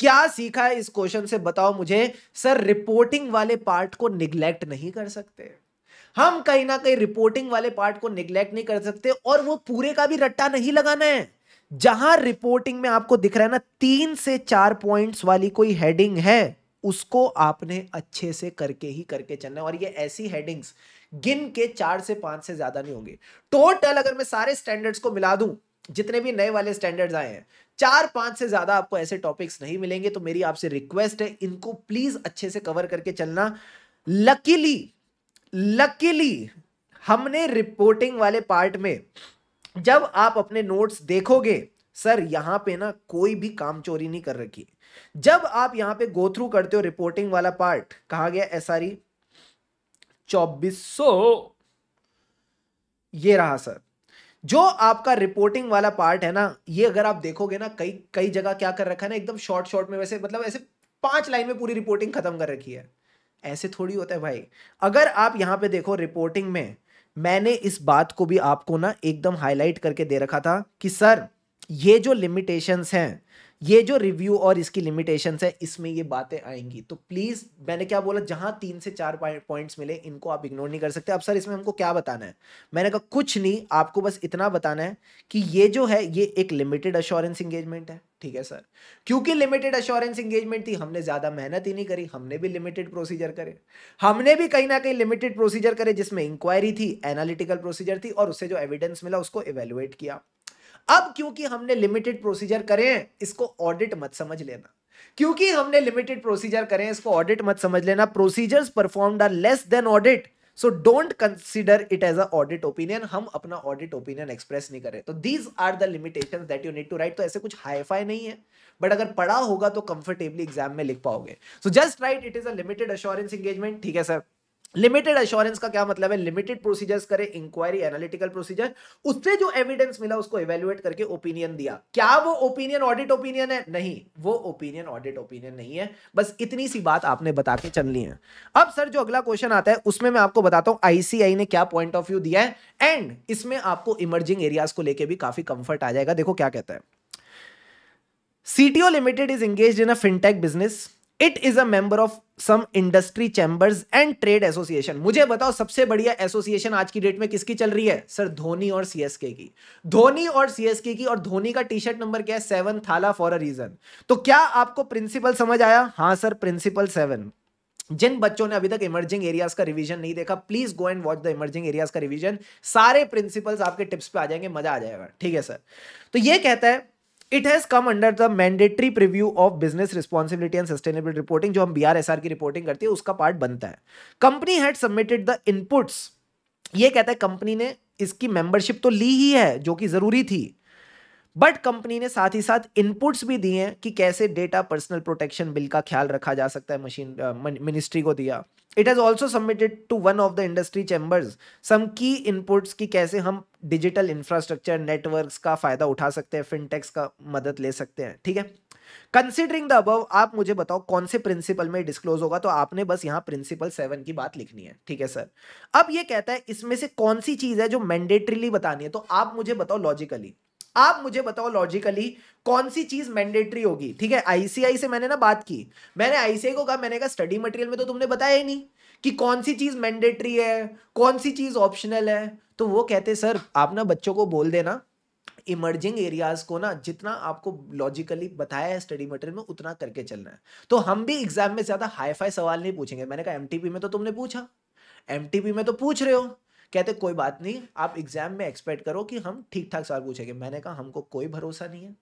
क्या सीखा है इस क्वेश्चन से बताओ मुझे सर रिपोर्टिंग वाले पार्ट को निग्लेक्ट नहीं कर सकते हम कहीं ना कहीं रिपोर्टिंग वाले पार्ट को निग्लेक्ट नहीं कर सकते और वो पूरे का भी रट्टा नहीं लगाना है जहां रिपोर्टिंग में आपको दिख रहा है ना तीन से चार पॉइंट्स वाली कोई हेडिंग है उसको आपने अच्छे से करके ही करके चलना है और ये ऐसी हेडिंग्स गिन के चार से पांच से ज्यादा नहीं होंगे टोटल अगर मैं सारे स्टैंडर्ड्स को मिला दूं जितने भी नए वाले स्टैंडर्ड्स आए हैं चार पांच से ज्यादा आपको ऐसे टॉपिक्स नहीं मिलेंगे तो मेरी आपसे रिक्वेस्ट है इनको प्लीज अच्छे से कवर करके चलना लकीली लकीली हमने रिपोर्टिंग वाले पार्ट में जब आप अपने नोट्स देखोगे सर यहां पे ना कोई भी काम चोरी नहीं कर रखी जब आप यहाँ पे गो थ्रू करते हो रिपोर्टिंग वाला पार्ट कहा गया एस आर ई e? चौबीस ये रहा सर जो आपका रिपोर्टिंग वाला पार्ट है ना ये अगर आप देखोगे ना कई कई जगह क्या कर रखा है ना एकदम शॉर्ट शॉर्ट में वैसे मतलब ऐसे पांच लाइन में पूरी रिपोर्टिंग खत्म कर रखी है ऐसे थोड़ी होता है भाई अगर आप यहां पे देखो रिपोर्टिंग में मैंने इस बात को भी आपको ना एकदम हाईलाइट करके दे रखा था कि सर ये जो लिमिटेशंस हैं ये जो रिव्यू और इसकी लिमिटेशंस है इसमें ये बातें आएंगी तो प्लीज़ मैंने क्या बोला जहाँ तीन से चार पॉइंट्स मिले इनको आप इग्नोर नहीं कर सकते अब सर इसमें हमको क्या बताना है मैंने कहा कुछ नहीं आपको बस इतना बताना है कि ये जो है ये एक लिमिटेड अश्योरेंस इंगेजमेंट है ठीक है सर क्योंकि लिमिटेड अश्योरेंस इंगेजमेंट थी हमने ज़्यादा मेहनत ही नहीं करी हमने भी लिमिटेड प्रोसीजर करे हमने भी कहीं ना कहीं लिमिटेड प्रोसीजर करे जिसमें इंक्वायरी थी एनालिटिकल प्रोसीजर थी और उससे जो एविडेंस मिला उसको एवेलुएट किया अब क्योंकि हमने लिमिटेड प्रोसीजर करे हैं इसको ऑडिट मत समझ लेना क्योंकि हमने लिमिटेड प्रोसीजर करें इसको ऑडिट मत समझ लेना procedures performed are less than audit so don't consider it as a audit opinion हम अपना ऑडिट ओपिनियन एक्सप्रेस नहीं करें तो these are the limitation that you need to write तो ऐसे कुछ हाईफाई नहीं है बट अगर पढ़ा होगा तो कंफर्टेबली एग्जाम में लिख पाओगे so just write it is a limited assurance engagement ठीक है सर लिमिटेड एश्योरेंस का क्या मतलब है लिमिटेड प्रोसीजर्स करें इंक्वायरी एनालिटिकल प्रोसीजर उससे जो एविडेंस मिला उसको इवेल्युएट करके ओपिनियन दिया क्या वो ओपिनियन ऑडिट ओपिनियन है नहीं वो ओपिनियन ऑडिट ओपिनियन नहीं है बस इतनी सी बात आपने बता के चलनी है अब सर जो अगला क्वेश्चन आता है उसमें मैं आपको बताता हूं आईसीआई ने क्या पॉइंट ऑफ व्यू दिया है एंड इसमें आपको इमर्जिंग एरियाज को लेकर भी काफी कंफर्ट आ जाएगा देखो क्या कहता है CTO limited is engage in a fintech business it is a member of some industry chambers and trade association मुझे बताओ सबसे बढ़िया एसोसिएशन आज की डेट में किसकी चल रही है सर धोनी और सीएसके की धोनी और सीएसके की और धोनी का टी शर्ट नंबर क्या है सेवन थाला फॉर अ रीजन तो क्या आपको प्रिंसिपल समझ आया हाँ सर प्रिंसिपल सेवन जिन बच्चों ने अभी तक इमर्जिंग एरियाज का रिवीजन नहीं देखा please go and watch the emerging areas का रिवीजन सारे प्रिंसिपल्स आपके टिप्स पे आ जाएंगे मजा आ जाएगा ठीक है सर तो ये कहता है it has come under the mandatory preview of business responsibility and sustainable reporting जो हम बी की रिपोर्टिंग करती है उसका पार्ट बनता है company had submitted the inputs ये कहता है कंपनी ने इसकी मेंबरशिप तो ली ही है जो कि जरूरी थी बट कंपनी ने साथ ही साथ इनपुट्स भी दिए हैं कि कैसे डेटा पर्सनल प्रोटेक्शन बिल का ख्याल रखा जा सकता है मशीन मिनिस्ट्री को दिया it has also submitted to one of the industry chambers some की इनपुट्स की कैसे हम डिजिटल इंफ्रास्ट्रक्चर नेटवर्क्स का फ़ायदा उठा सकते हैं फिनटेक्स का मदद ले सकते हैं ठीक है कंसिडरिंग द अब आप मुझे बताओ कौन से प्रिंसिपल में डिस्क्लोज होगा तो आपने बस यहाँ प्रिंसिपल सेवन की बात लिखनी है ठीक है सर अब ये कहता है इसमें से कौन सी चीज़ है जो मैंडेटरीली बतानी है तो आप मुझे बताओ लॉजिकली आप मुझे बताओ लॉजिकली कौन सी चीज मैंडेटरी होगी ठीक है आईसीआई से मैंने ना बात की मैंने आईसीआई को कहा मैंने कहा स्टडी मटेरियल में तो तुमने बताया ही नहीं कि कौन सी चीज मैंडेटरी है कौन सी चीज ऑप्शनल है तो वो कहते सर आप ना बच्चों को बोल देना इमर्जिंग एरियाज को ना जितना आपको लॉजिकली बताया है स्टडी मटेरियल में उतना करके चलना है तो हम भी एग्जाम में ज्यादा हाई फाई सवाल नहीं पूछेंगे मैंने कहा एम में तो तुमने पूछा एम में तो पूछ रहे हो कहते कोई बात नहीं आप एग्जाम में एक्सपेक्ट करो कि हम ठीक ठाक सवाल पूछेंगे मैंने कहा हमको कोई भरोसा नहीं है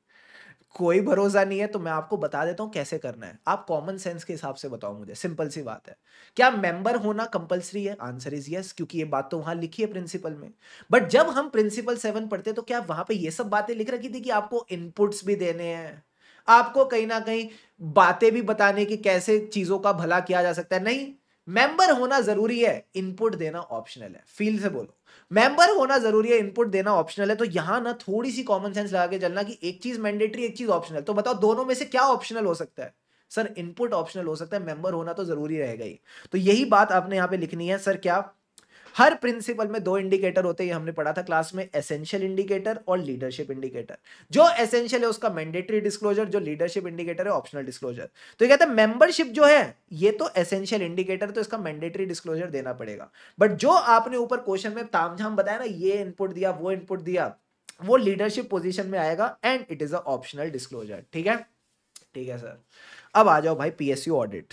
कोई भरोसा नहीं है तो मैं आपको बता देता हूँ कैसे करना है आप कॉमन सेंस के हिसाब से बताओ मुझे सिंपल सी बात है क्या मेंबर होना कंपलसरी है आंसर इज यस क्योंकि ये बात तो वहां लिखी है प्रिंसिपल में बट जब हम प्रिंसिपल सेवन पढ़ते तो क्या वहां पे ये सब बातें लिख रखी थी कि आपको इनपुट्स भी देने हैं आपको कहीं ना कहीं बातें भी बताने की कैसे चीजों का भला किया जा सकता है नहीं मेंबर होना जरूरी है इनपुट देना ऑप्शनल है फील से बोलो मेंबर होना जरूरी है इनपुट देना ऑप्शनल है तो यहां ना थोड़ी सी कॉमन सेंस लगा के चलना कि एक चीज मैंडेटरी एक चीज ऑप्शनल तो बताओ दोनों में से क्या ऑप्शनल हो सकता है सर इनपुट ऑप्शनल हो सकता है मेंबर होना तो जरूरी रहेगा ही तो यही बात आपने यहां पे लिखनी है सर क्या हर प्रिंसिपल में दो इंडिकेटर होते हैं हमने पढ़ा था क्लास में एसेंशियल इंडिकेटर और लीडरशिप इंडिकेटर जो एसेंशियल है उसका मैंडेटरी डिस्क्लोजर जो लीडरशिप इंडिकेटर है ऑप्शनल डिस्क्लोजर तो ये कहते हैं मेंबरशिप जो है ये तो एसेंशियल इंडिकेटर तो इसका मैंडेटरी डिस्क्लोजर देना पड़ेगा बट जो आपने ऊपर क्वेश्चन में तामझाम बताया ना ये इनपुट दिया वो इनपुट दिया वो लीडरशिप पोजिशन में आएगा and it is a optional disclosure ठीक है ठीक है सर अब आ जाओ भाई पीएसयू ऑडिट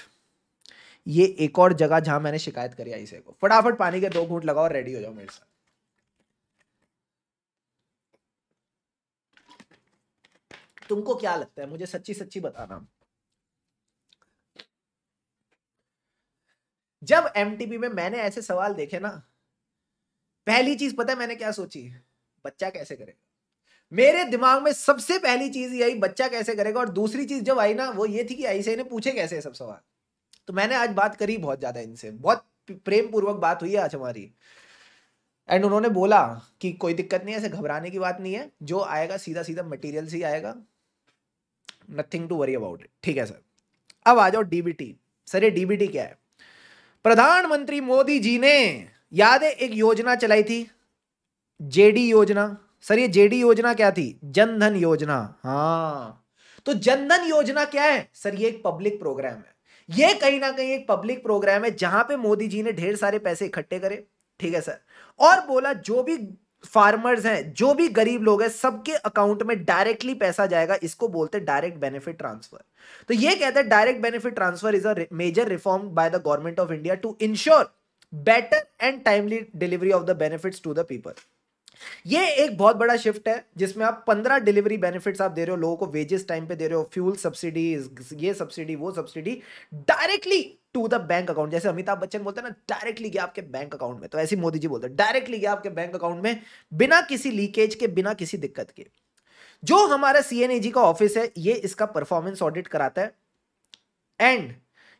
ये एक और जगह जहां मैंने शिकायत करी आई को फटाफट पानी के दो घूट लगाओ और रेडी हो जाओ मेरे साथ तुमको क्या लगता है मुझे सच्ची सच्ची बताना जब एमटीपी में मैंने ऐसे सवाल देखे ना पहली चीज पता है मैंने क्या सोची बच्चा कैसे करेगा मेरे दिमाग में सबसे पहली चीज यही बच्चा कैसे करेगा और दूसरी चीज जब आई ना वो ये थी कि आई से पूछे कैसे सब सवाल तो मैंने आज बात करी बहुत ज़्यादा इनसे बहुत प्रेम पूर्वक बात हुई आज हमारी एंड उन्होंने बोला कि कोई दिक्कत नहीं है ऐसे घबराने की बात नहीं है जो आएगा सीधा सीधा मटेरियल से ही आएगा nothing to worry about it ठीक है सर अब आ जाओ डीबीटी सर ये डीबीटी क्या है प्रधानमंत्री मोदी जी ने याद है एक योजना चलाई थी जेडी योजना सर ये जेडी योजना क्या थी जनधन योजना हाँ तो जनधन योजना क्या है सर ये एक पब्लिक प्रोग्राम है ये कहीं ना कहीं एक पब्लिक प्रोग्राम है जहां पे मोदी जी ने ढेर सारे पैसे इकट्ठे करे ठीक है सर और बोला जो भी फार्मर्स हैं जो भी गरीब लोग हैं सबके अकाउंट में डायरेक्टली पैसा जाएगा इसको बोलते हैं डायरेक्ट बेनिफिट ट्रांसफर तो ये कहते हैं direct benefit transfer is a major reform by the government of India to ensure better and timely delivery of the benefits to the people ये एक बहुत बड़ा शिफ्ट है जिसमें आप पंद्रह डिलीवरी बेनिफिट्स आप दे रहे हो लोगों को वेजेस टाइम पे दे रहे हो फ्यूल सब्सिडी ये सब्सिडी वो subsidy directly to the bank account जैसे अमिताभ बच्चन बोलते हैं ना डायरेक्टली गया आपके बैंक अकाउंट में तो ऐसे मोदी जी बोलते हैं डायरेक्टली गया आपके बैंक अकाउंट में बिना किसी लीकेज के बिना किसी दिक्कत के जो हमारा सी का ऑफिस है ये इसका परफॉर्मेंस ऑडिट कराता है and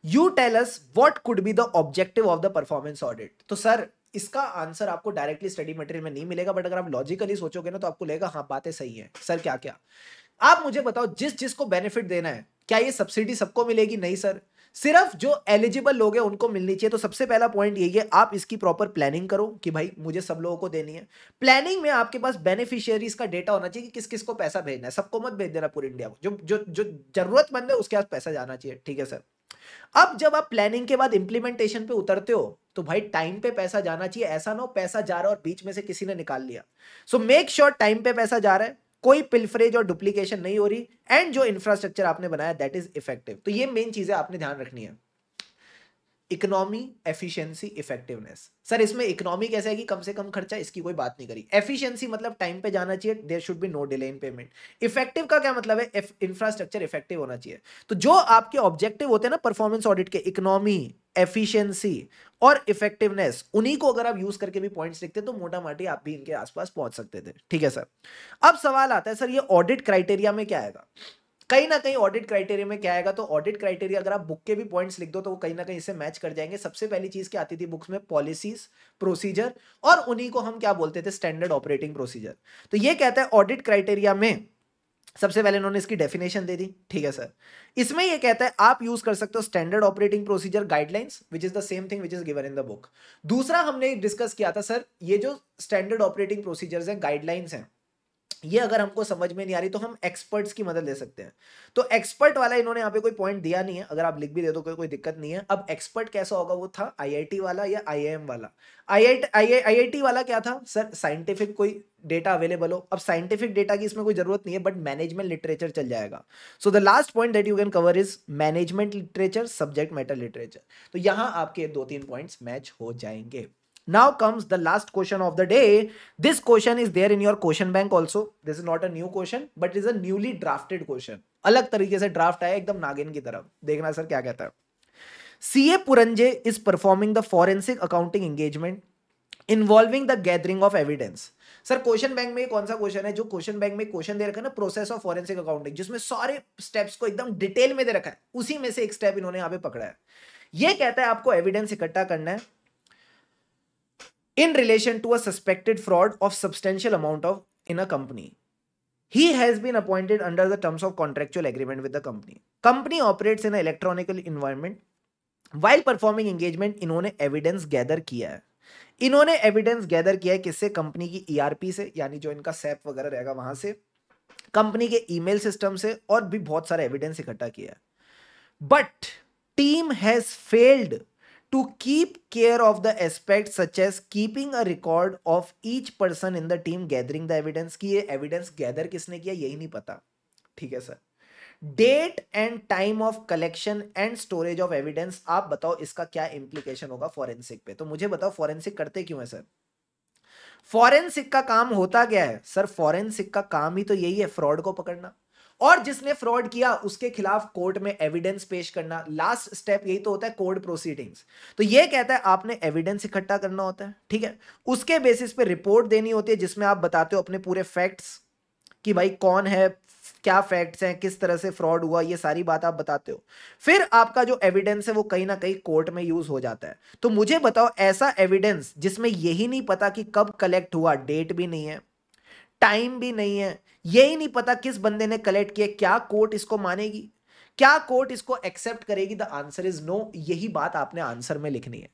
you tell us what could be the objective of the performance audit तो सर इसका आंसर आपको डायरेक्टली स्टडी मटेरियल में नहीं मिलेगा बट अगर आप लॉजिकली सोचोगे ना तो आपको लगेगा हाँ बातें सही है सर क्या क्या आप मुझे बताओ जिस को बेनिफिट देना है क्या ये सब्सिडी सबको मिलेगी नहीं सर सिर्फ जो एलिजिबल लोग हैं उनको मिलनी चाहिए तो सबसे पहला पॉइंट यही है आप इसकी प्रॉपर प्लानिंग करो कि भाई मुझे सब लोगों को देनी है प्लानिंग में आपके पास बेनिफिशियरीज का डेटा होना चाहिए कि किस किस को पैसा भेजना है सबको मत भेज देना पूरे इंडिया को जो जो जो जरूरतमंद है उसके पास पैसा जाना चाहिए ठीक है सर अब जब आप प्लानिंग के बाद इंप्लीमेंटेशन पे उतरते हो तो भाई टाइम पे पैसा जाना चाहिए ऐसा ना हो पैसा जा रहा है और बीच में से किसी ने निकाल लिया सो मेक श्योर टाइम पे पैसा जा रहा है कोई पिलफरेज और डुप्लीकेशन नहीं हो रही एंड जो इंफ्रास्ट्रक्चर आपने बनाया दैट इज इफेक्टिव तो ये मेन चीजें आपने ध्यान रखनी है इकोनॉमी एफिशिएंसी इफेक्टिवनेस सर इसमें इकोनॉमी कैसे है कि कम से कम खर्चा इसकी कोई बात नहीं करी एफिशिएंसी मतलब टाइम पे जाना चाहिए there should be no delay in payment effective का क्या मतलब है इंफ्रास्ट्रक्चर इफेक्टिव होना चाहिए तो जो आपके ऑब्जेक्टिव होते हैं ना परफॉर्मेंस ऑडिट के इकोनॉमी एफिशिएंसी और इफेक्टिवनेस उन्हीं को अगर आप यूज करके भी पॉइंट्स लिखते तो मोटा माटी आप भी इनके आसपास पहुंच सकते थे ठीक है सर अब सवाल आता है सर ये ऑडिट क्राइटेरिया में क्या आएगा कहीं ना कहीं ऑडिट क्राइटेरिया में क्या आएगा तो ऑडिट क्राइटेरिया अगर आप बुक के भी पॉइंट्स लिख दो तो वो कहीं ना कहीं इससे मैच कर जाएंगे सबसे पहली चीज क्या आती थी बुक्स में पॉलिसीज प्रोसीजर और उन्हीं को हम क्या बोलते थे स्टैंडर्ड ऑपरेटिंग प्रोसीजर तो ये कहता है ऑडिट क्राइटेरिया में सबसे पहले उन्होंने इसकी डेफिनेशन दे दी ठीक है सर इसमें ये कहता है आप यूज कर सकते हो standard operating procedure guidelines which is the same thing which is given in the book दूसरा हमने डिस्कस किया था सर ये जो स्टैंडर्ड ऑपरेटिंग प्रोसीजर्स हैं गाइडलाइंस हैं ये अगर हमको समझ में नहीं आ रही तो हम एक्सपर्ट्स की मदद ले सकते हैं तो एक्सपर्ट वाला इन्होंने यहाँ पे कोई पॉइंट दिया नहीं है अगर आप लिख भी दे तो कोई कोई दिक्कत नहीं है अब एक्सपर्ट कैसा होगा वो था आईआईटी वाला या आईएम वाला आईआईटी वाला क्या था सर साइंटिफिक कोई डेटा अवेलेबल हो अब साइंटिफिक डेटा की इसमें कोई जरूरत नहीं है बट मैनेजमेंट लिटरेचर चल जाएगा so the last point that you can cover is management literature subject matter literature तो यहाँ आपके दो तीन पॉइंट्स मैच हो जाएंगे now comes the last question of the day this question is there in your question bank also this is not a new question but is a newly drafted question अलग तरीके से ड्राफ्ट आया एकदम नागिन की तरफ देखना सर क्या कहता है C A Puranje is performing the forensic accounting engagement involving the gathering of evidence sir question bank में कौन सा क्वेश्चन है जो क्वेश्चन बैंक में क्वेश्चन दे रखा है ना प्रोसेस ऑफ फॉरेंसिक अकाउंटिंग जिसमें सारे स्टेप्स को एकदम डिटेल में दे रखा है उसी में से एक स्टेप इन्होंने यहाँ पे पकड़ा है ये कहता है आपको एविडेंस इकट्ठा करना है in relation to a suspected fraud of substantial amount of in a company. He has been appointed under the terms of contractual agreement with the company. Company operates in an electronic environment. While performing engagement, इन्होंने evidence gather किया है इन्होंने evidence gather किया है किससे कंपनी की ईआरपी से यानी जो इनका सैप वगैरह रहेगा वहां से कंपनी के ईमेल सिस्टम से और भी बहुत सारा एविडेंस इकट्ठा किया है but team has failed to keep care of the aspects such as keeping a record of each person in the team gathering the evidence की ये evidence किसने किया यही नहीं पता ठीक है sir date and time of collection and storage of evidence आप बताओ इसका क्या इंप्लीकेशन होगा फॉरेंसिक पे तो मुझे बताओ फॉरेंसिक करते क्यों है सर फॉरेंसिक का काम होता क्या है सर फॉरेंसिक का काम ही तो यही है फ्रॉड को पकड़ना और जिसने फ्रॉड किया उसके खिलाफ कोर्ट में एविडेंस पेश करना लास्ट स्टेप यही तो होता है कोर्ट प्रोसीडिंग्स तो ये कहता है आपने एविडेंस इकट्ठा करना होता है ठीक है उसके बेसिस पे रिपोर्ट देनी होती है जिसमें आप बताते हो अपने पूरे फैक्ट्स कि भाई कौन है क्या फैक्ट्स हैं किस तरह से फ्रॉड हुआ ये सारी बात आप बताते हो फिर आपका जो एविडेंस है वो कहीं ना कहीं कोर्ट में यूज हो जाता है तो मुझे बताओ ऐसा एविडेंस जिसमें यही नहीं पता कि कब कलेक्ट हुआ डेट भी नहीं है टाइम भी नहीं है ये ही नहीं पता किस बंदे ने कलेक्ट किया क्या कोर्ट इसको मानेगी क्या कोर्ट इसको एक्सेप्ट करेगी द आंसर इज नो यही बात आपने आंसर में लिखनी है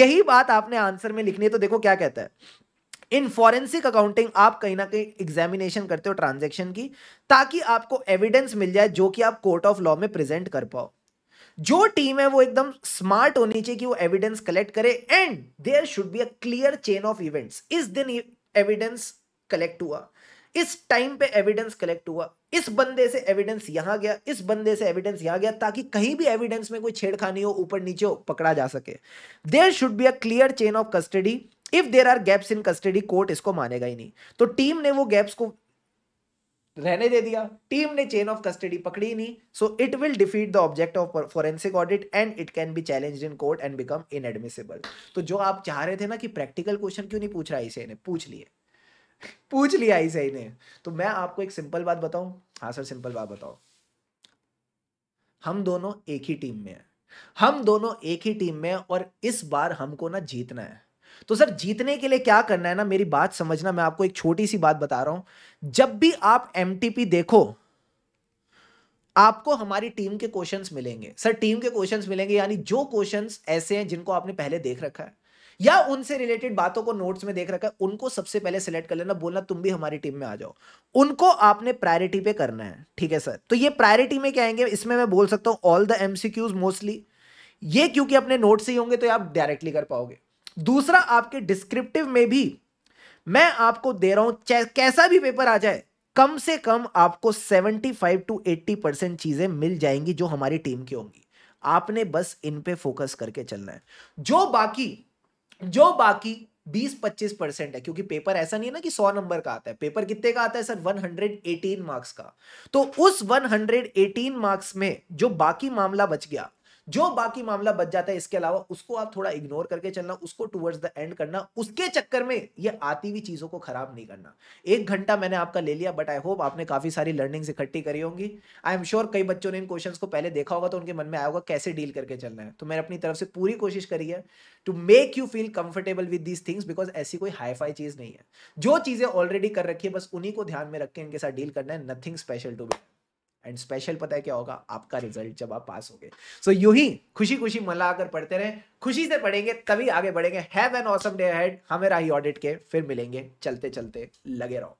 यही बात आपने आंसर में लिखनी है तो देखो क्या कहता है इन फॉरेंसिक अकाउंटिंग आप कहीं ना कहीं एग्जामिनेशन करते हो ट्रांजेक्शन की ताकि आपको एविडेंस मिल जाए जो कि आप कोर्ट ऑफ लॉ में प्रेजेंट कर पाओ जो टीम है वो एकदम स्मार्ट होनी चाहिए कि वो एविडेंस कलेक्ट करे and there should be a clear chain of events इस दिन एविडेंस कलेक्ट हुआ इस टाइम पे एविडेंस कलेक्ट हुआ इस बंदे से एविडेंस यहां गया इस बंदे से एविडेंस यहां गया ताकि कहीं भी एविडेंस में कोई छेड़खानी हो ऊपर नीचे हो पकड़ा जा सके there should be a clear chain of custody if there are gaps in custody court इसको मानेगा ही नहीं तो टीम ने वो गैप्स को रहने दे दिया टीम ने चेन ऑफ कस्टडी पकड़ी नहीं so it will defeat the object of forensic audit and it can be challenge in court and become inadmissible तो जो आप चाह रहे थे ना कि प्रैक्टिकल क्वेश्चन क्यों नहीं पूछ रहा है इसे ने पूछ लिया पूछ लिया ही सही ने तो मैं आपको एक सिंपल बात बताऊं हाँ सर सिंपल बात बताओ हम दोनों एक ही टीम में हैं हम दोनों एक ही टीम में हैं और इस बार हमको ना जीतना है तो सर जीतने के लिए क्या करना है ना मेरी बात समझना मैं आपको एक छोटी सी बात बता रहा हूं जब भी आप एम देखो आपको हमारी टीम के क्वेश्चंस मिलेंगे सर टीम के क्वेश्चंस मिलेंगे यानी जो क्वेश्चंस ऐसे हैं जिनको आपने पहले देख रखा है या उनसे रिलेटेड बातों को नोट्स में देख रखा है उनको सबसे पहले सिलेक्ट कर लेना बोलना तुम भी हमारी टीम में आ जाओ उनको आपने प्रायोरिटी पे करना है ठीक है सर तो ये प्रायोरिटी में क्या आएंगे इसमें मैं बोल सकता हूँ ऑल द एमसीक्यूज मोस्टली ये क्योंकि अपने नोट से ही होंगे तो आप डायरेक्टली कर पाओगे दूसरा आपके डिस्क्रिप्टिव में भी मैं आपको दे रहा हूं कैसा भी पेपर आ जाए कम से कम आपको 75 टू 80 परसेंट चीजें मिल जाएंगी जो हमारी टीम की होंगी आपने बस इन पे फोकस करके चलना है जो बाकी जो बाकी 20-25 परसेंट है क्योंकि पेपर ऐसा नहीं है ना कि 100 नंबर का आता है पेपर कितने का आता है सर 118 मार्क्स का तो उस 118 मार्क्स में जो बाकी मामला बच गया जो बाकी मामला बच जाता है इसके अलावा उसको आप थोड़ा इग्नोर करके चलना उसको टूवर्ड्स द एंड करना उसके चक्कर में ये आती हुई चीज़ों को खराब नहीं करना एक घंटा मैंने आपका ले लिया बट आई होप आपने काफ़ी सारी लर्निंग्स इकट्ठी करी होंगी आई एम श्योर कई बच्चों ने इन क्वेश्चन को पहले देखा होगा तो उनके मन में आया होगा कैसे डील करके चलना है तो मैंने अपनी तरफ से पूरी कोशिश करी है to make you feel comfortable with these things because ऐसी कोई हाई फाई चीज़ नहीं है जो चीज़ें ऑलरेडी कर रखी है बस उन्हीं को ध्यान में रखें इनके साथ डील करना है nothing special to be and special पता है क्या होगा आपका रिजल्ट जब आप पास हो गए सो so, ही खुशी खुशी मला आकर पढ़ते रहे खुशी से पढ़ेंगे तभी आगे बढ़ेंगे हैव एन ऑसम डे हेड हमें राही ऑडिट के फिर मिलेंगे चलते चलते लगे रहो